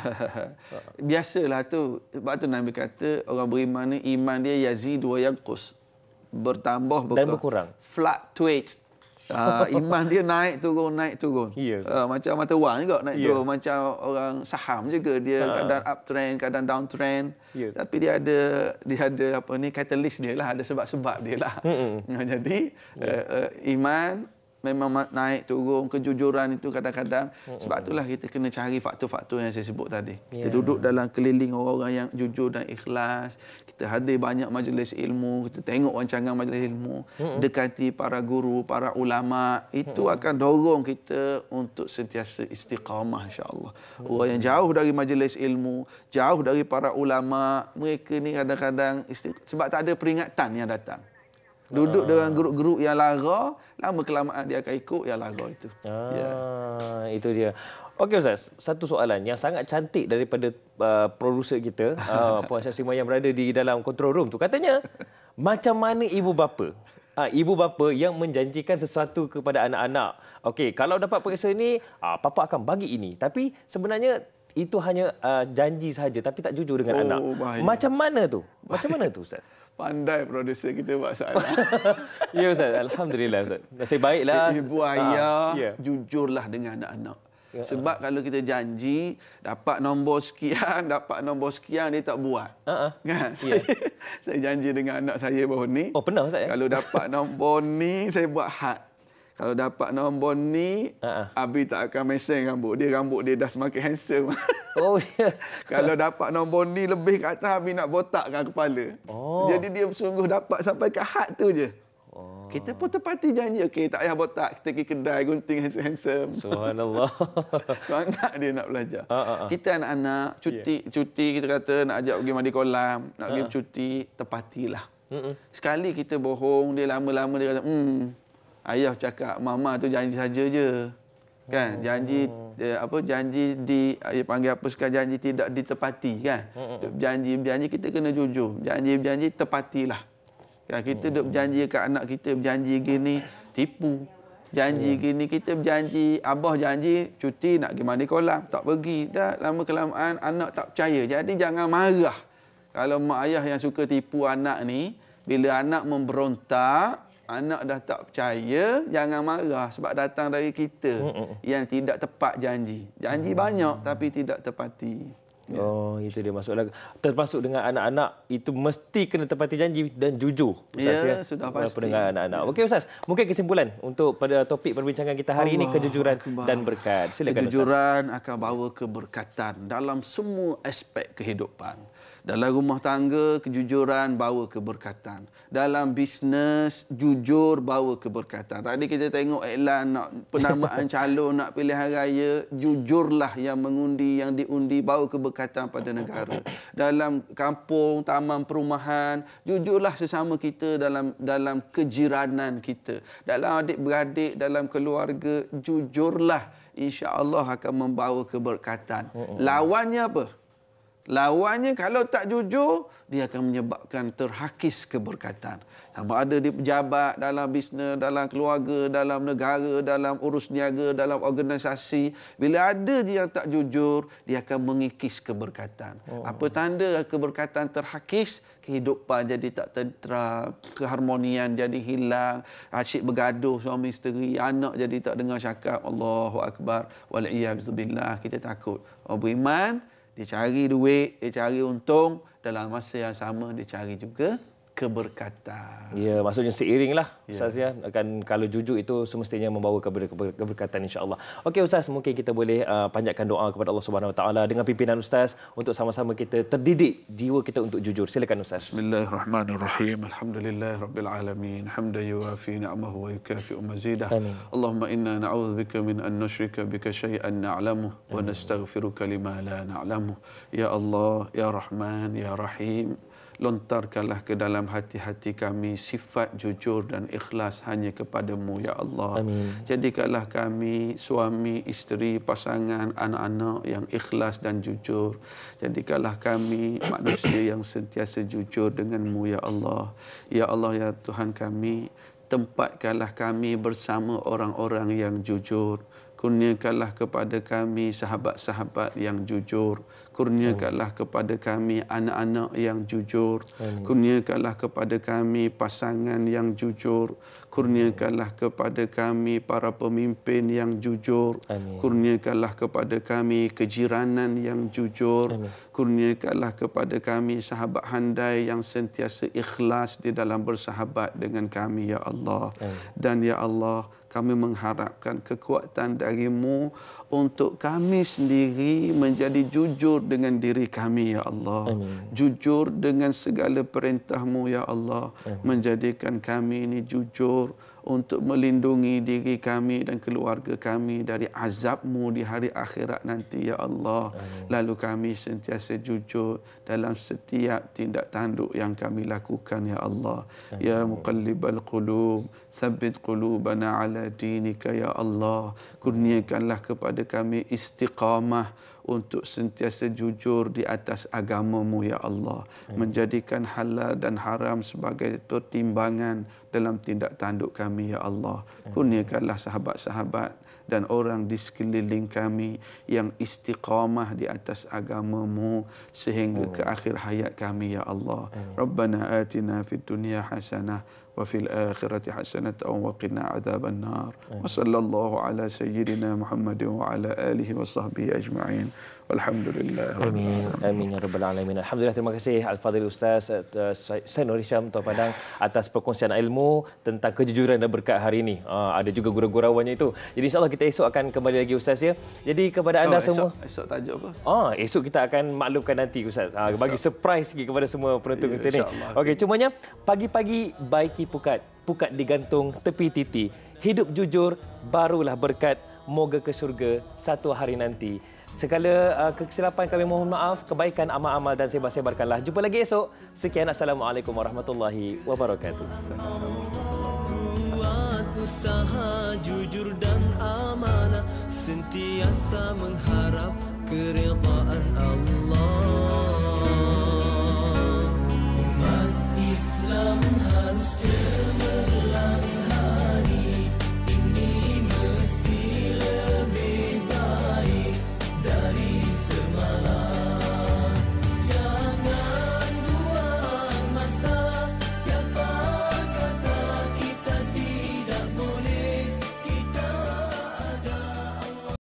[laughs] Biasalah tu sebab tu Nabi kata orang beriman ni iman dia yazidu wa yanqus bertambah dan berkurang fluctuates uh, iman dia naik turun naik turun. Yeah. macam mata wang juga naik yeah. turun macam orang saham juga dia uh. kadang trend kadang downtrend. Yeah. Tapi dia ada dia ada apa ni katalis dia lah ada sebab-sebab dia lah. Mm-hmm. [laughs] Jadi yeah. uh, eh, uh, iman memang naik turun kejujuran itu kadang-kadang mm-hmm. sebab itulah kita kena cari faktor-faktor yang saya sebut tadi. Yeah. Kita duduk dalam keliling orang-orang yang jujur dan ikhlas kita hadir banyak majlis ilmu, kita tengok rancangan majlis ilmu, hmm. dekati para guru, para ulama, itu hmm. akan dorong kita untuk sentiasa istiqamah insya-Allah. Hmm. Orang yang jauh dari majlis ilmu, jauh dari para ulama, mereka ni kadang-kadang sebab tak ada peringatan yang datang. Duduk ah. dengan guru-guru yang lara, lama kelamaan dia akan ikut yang lara itu. Ya. Ah, yeah. itu dia. Okey Ustaz, satu soalan yang sangat cantik daripada uh, producer kita, uh, [laughs] Puan Syasimah yang berada di dalam control room tu. Katanya, macam mana ibu bapa? Ha, ibu bapa yang menjanjikan sesuatu kepada anak-anak. Okey, kalau dapat periksa ini, uh, ah, papa akan bagi ini. Tapi sebenarnya itu hanya uh, janji saja, tapi tak jujur dengan oh, anak. Bahaya. Macam mana tu? [laughs] Macam bahaya. mana tu Ustaz? Pandai produser kita buat soalan. [laughs] ya Ustaz, Alhamdulillah Ustaz. Nasib baiklah. Ibu ayah, ha, ya. yeah. jujurlah dengan anak-anak. Ya. Sebab kalau kita janji dapat nombor sekian, [laughs] dapat nombor sekian dia tak buat. Uh-uh. Kan? Ya. Saya, yeah. [laughs] saya janji dengan anak saya bahawa ni. Oh, pernah saya. Kalau dapat nombor ni saya buat hak. Kalau dapat nombor ni, uh-uh. Abi tak akan mesen rambut. Dia rambut dia dah semakin handsome. [laughs] Oh ya. Yeah. Kalau dapat nombor ni lebih kat atas Abi nak botakkan kepala. Oh. Jadi dia sungguh dapat sampai ke hak tu je. Kita pun tepati janji. Okey, tak payah botak. Kita pergi kedai gunting handsome-handsome. Subhanallah. Sangat [laughs] dia nak belajar. Ha, ha, ha. Kita anak-anak, cuti, yeah. cuti kita kata nak ajak pergi mandi kolam. Nak pergi cuti, tepatilah. Mm-mm. Sekali kita bohong, dia lama-lama dia kata, hmm, ayah cakap, mama tu janji saja je. Kan? Oh. Janji dia, apa janji di dia panggil apa sekarang janji tidak ditepati kan. Janji janji kita kena jujur. Janji janji tepatilah. Kan kita hmm. duk berjanji kat anak kita berjanji gini tipu. Janji hmm. gini kita berjanji, abah janji cuti nak pergi mandi kolam, tak pergi. Dah lama kelamaan anak tak percaya. Jadi jangan marah. Kalau mak ayah yang suka tipu anak ni, bila anak memberontak, anak dah tak percaya, jangan marah sebab datang dari kita hmm, hmm, yang tidak tepat janji. Janji banyak tapi tidak tepati. Ya. Oh, itu dia masuklah. Termasuk dengan anak-anak itu mesti kena tepati janji dan jujur. Ustaz, ya, ya, sudah pasti. Dengan anak-anak. Ya. Okey, Ustaz. Mungkin kesimpulan untuk pada topik perbincangan kita hari Allah ini kejujuran Akbar. dan berkat. Silakan, kejujuran Ustaz. akan bawa keberkatan dalam semua aspek kehidupan. Dalam rumah tangga, kejujuran bawa keberkatan dalam bisnes jujur bawa keberkatan. Tadi kita tengok iklan nak penamaan [laughs] calon nak pilihan raya, jujurlah yang mengundi yang diundi bawa keberkatan pada negara. Dalam kampung, taman perumahan, jujurlah sesama kita dalam dalam kejiranan kita. Dalam adik-beradik, dalam keluarga, jujurlah insya-Allah akan membawa keberkatan. Oh, oh. Lawannya apa? Lawannya kalau tak jujur, dia akan menyebabkan terhakis keberkatan. Sama ada di pejabat, dalam bisnes, dalam keluarga, dalam negara, dalam urus niaga, dalam organisasi. Bila ada je yang tak jujur, dia akan mengikis keberkatan. Oh. Apa tanda keberkatan terhakis? Kehidupan jadi tak tentera, keharmonian jadi hilang, asyik bergaduh suami isteri, anak jadi tak dengar cakap, Allahu Akbar, wal'iyah, bismillah, kita takut. Abu Iman. Dia cari duit, dia cari untung, dalam masa yang sama dia cari juga keberkatan. Ya, maksudnya seiring lah ya. Ustaz ya. Akan, kalau jujur itu semestinya membawa kepada keberkatan insyaAllah. Okey Ustaz, mungkin kita boleh uh, panjatkan doa kepada Allah Subhanahu Wa Taala dengan pimpinan Ustaz untuk sama-sama kita terdidik jiwa kita untuk jujur. Silakan Ustaz. Bismillahirrahmanirrahim. Alhamdulillah Rabbil Alamin. Hamdan yuafi ni'mahu wa yukafi umazidah. Amin. Allahumma inna na'udhu bika min an nushrika bika syai'an na'lamu wa nastaghfiruka lima la na'lamu. Ya Allah, Ya Rahman, Ya Rahim lontarkanlah ke dalam hati-hati kami sifat jujur dan ikhlas hanya kepadamu ya Allah. Amin. Jadikanlah kami suami, isteri, pasangan, anak-anak yang ikhlas dan jujur. Jadikanlah kami [coughs] manusia yang sentiasa jujur denganmu ya Allah. Ya Allah ya Tuhan kami, tempatkanlah kami bersama orang-orang yang jujur. Kurniakanlah kepada kami sahabat-sahabat yang jujur. Kurniakanlah Amin. kepada kami anak-anak yang jujur. Amin. Kurniakanlah kepada kami pasangan yang jujur. Kurniakanlah Amin. kepada kami para pemimpin yang jujur. Amin. Kurniakanlah kepada kami kejiranan yang jujur. Amin. Kurniakanlah kepada kami sahabat handai yang sentiasa ikhlas di dalam bersahabat dengan kami, Ya Allah. Amin. Dan Ya Allah, kami mengharapkan kekuatan darimu untuk kami sendiri menjadi jujur dengan diri kami ya Allah Amin. jujur dengan segala perintahmu ya Allah Amin. menjadikan kami ini jujur untuk melindungi diri kami dan keluarga kami dari azabmu di hari akhirat nanti ya Allah. Amin. Lalu kami sentiasa jujur dalam setiap tindak tanduk yang kami lakukan ya Allah. Amin. Ya muqallibal qulub, thabbit qulubana ala dinika ya Allah. Kurniakanlah kepada kami istiqamah untuk sentiasa jujur di atas agamamu ya Allah menjadikan halal dan haram sebagai pertimbangan dalam tindak tanduk kami ya Allah kurniakanlah sahabat-sahabat dan orang di sekeliling kami yang istiqamah di atas agamamu sehingga ke akhir hayat kami ya Allah Amin. rabbana atina fid dunya hasanah وفي الآخرة حسنة وقنا عذاب النار وصلى الله على سيدنا محمد وعلى آله وصحبه أجمعين Alhamdulillah. Amin. Amin ya rabbal alamin. Alhamdulillah terima kasih al-fadil ustaz eh, eh, Said Nur Hisham Tuan Padang atas perkongsian ilmu tentang kejujuran dan berkat hari ini. Ah, ada juga gurau-gurauannya itu. Jadi insyaallah kita esok akan kembali lagi ustaz ya. Jadi kepada anda oh, esok, semua esok tajuk apa? Oh, esok kita akan maklumkan nanti ustaz. Ah, esok. bagi surprise lagi kepada semua penonton ya, kita ni. Okey, cumanya pagi-pagi baiki pukat. Pukat digantung tepi titi. Hidup jujur barulah berkat. Moga ke surga satu hari nanti. Segala uh, kesilapan kami mohon maaf, kebaikan amal-amal dan sebar-sebarkanlah. Jumpa lagi esok. Sekian assalamualaikum warahmatullahi wabarakatuh. Islam harus cerah.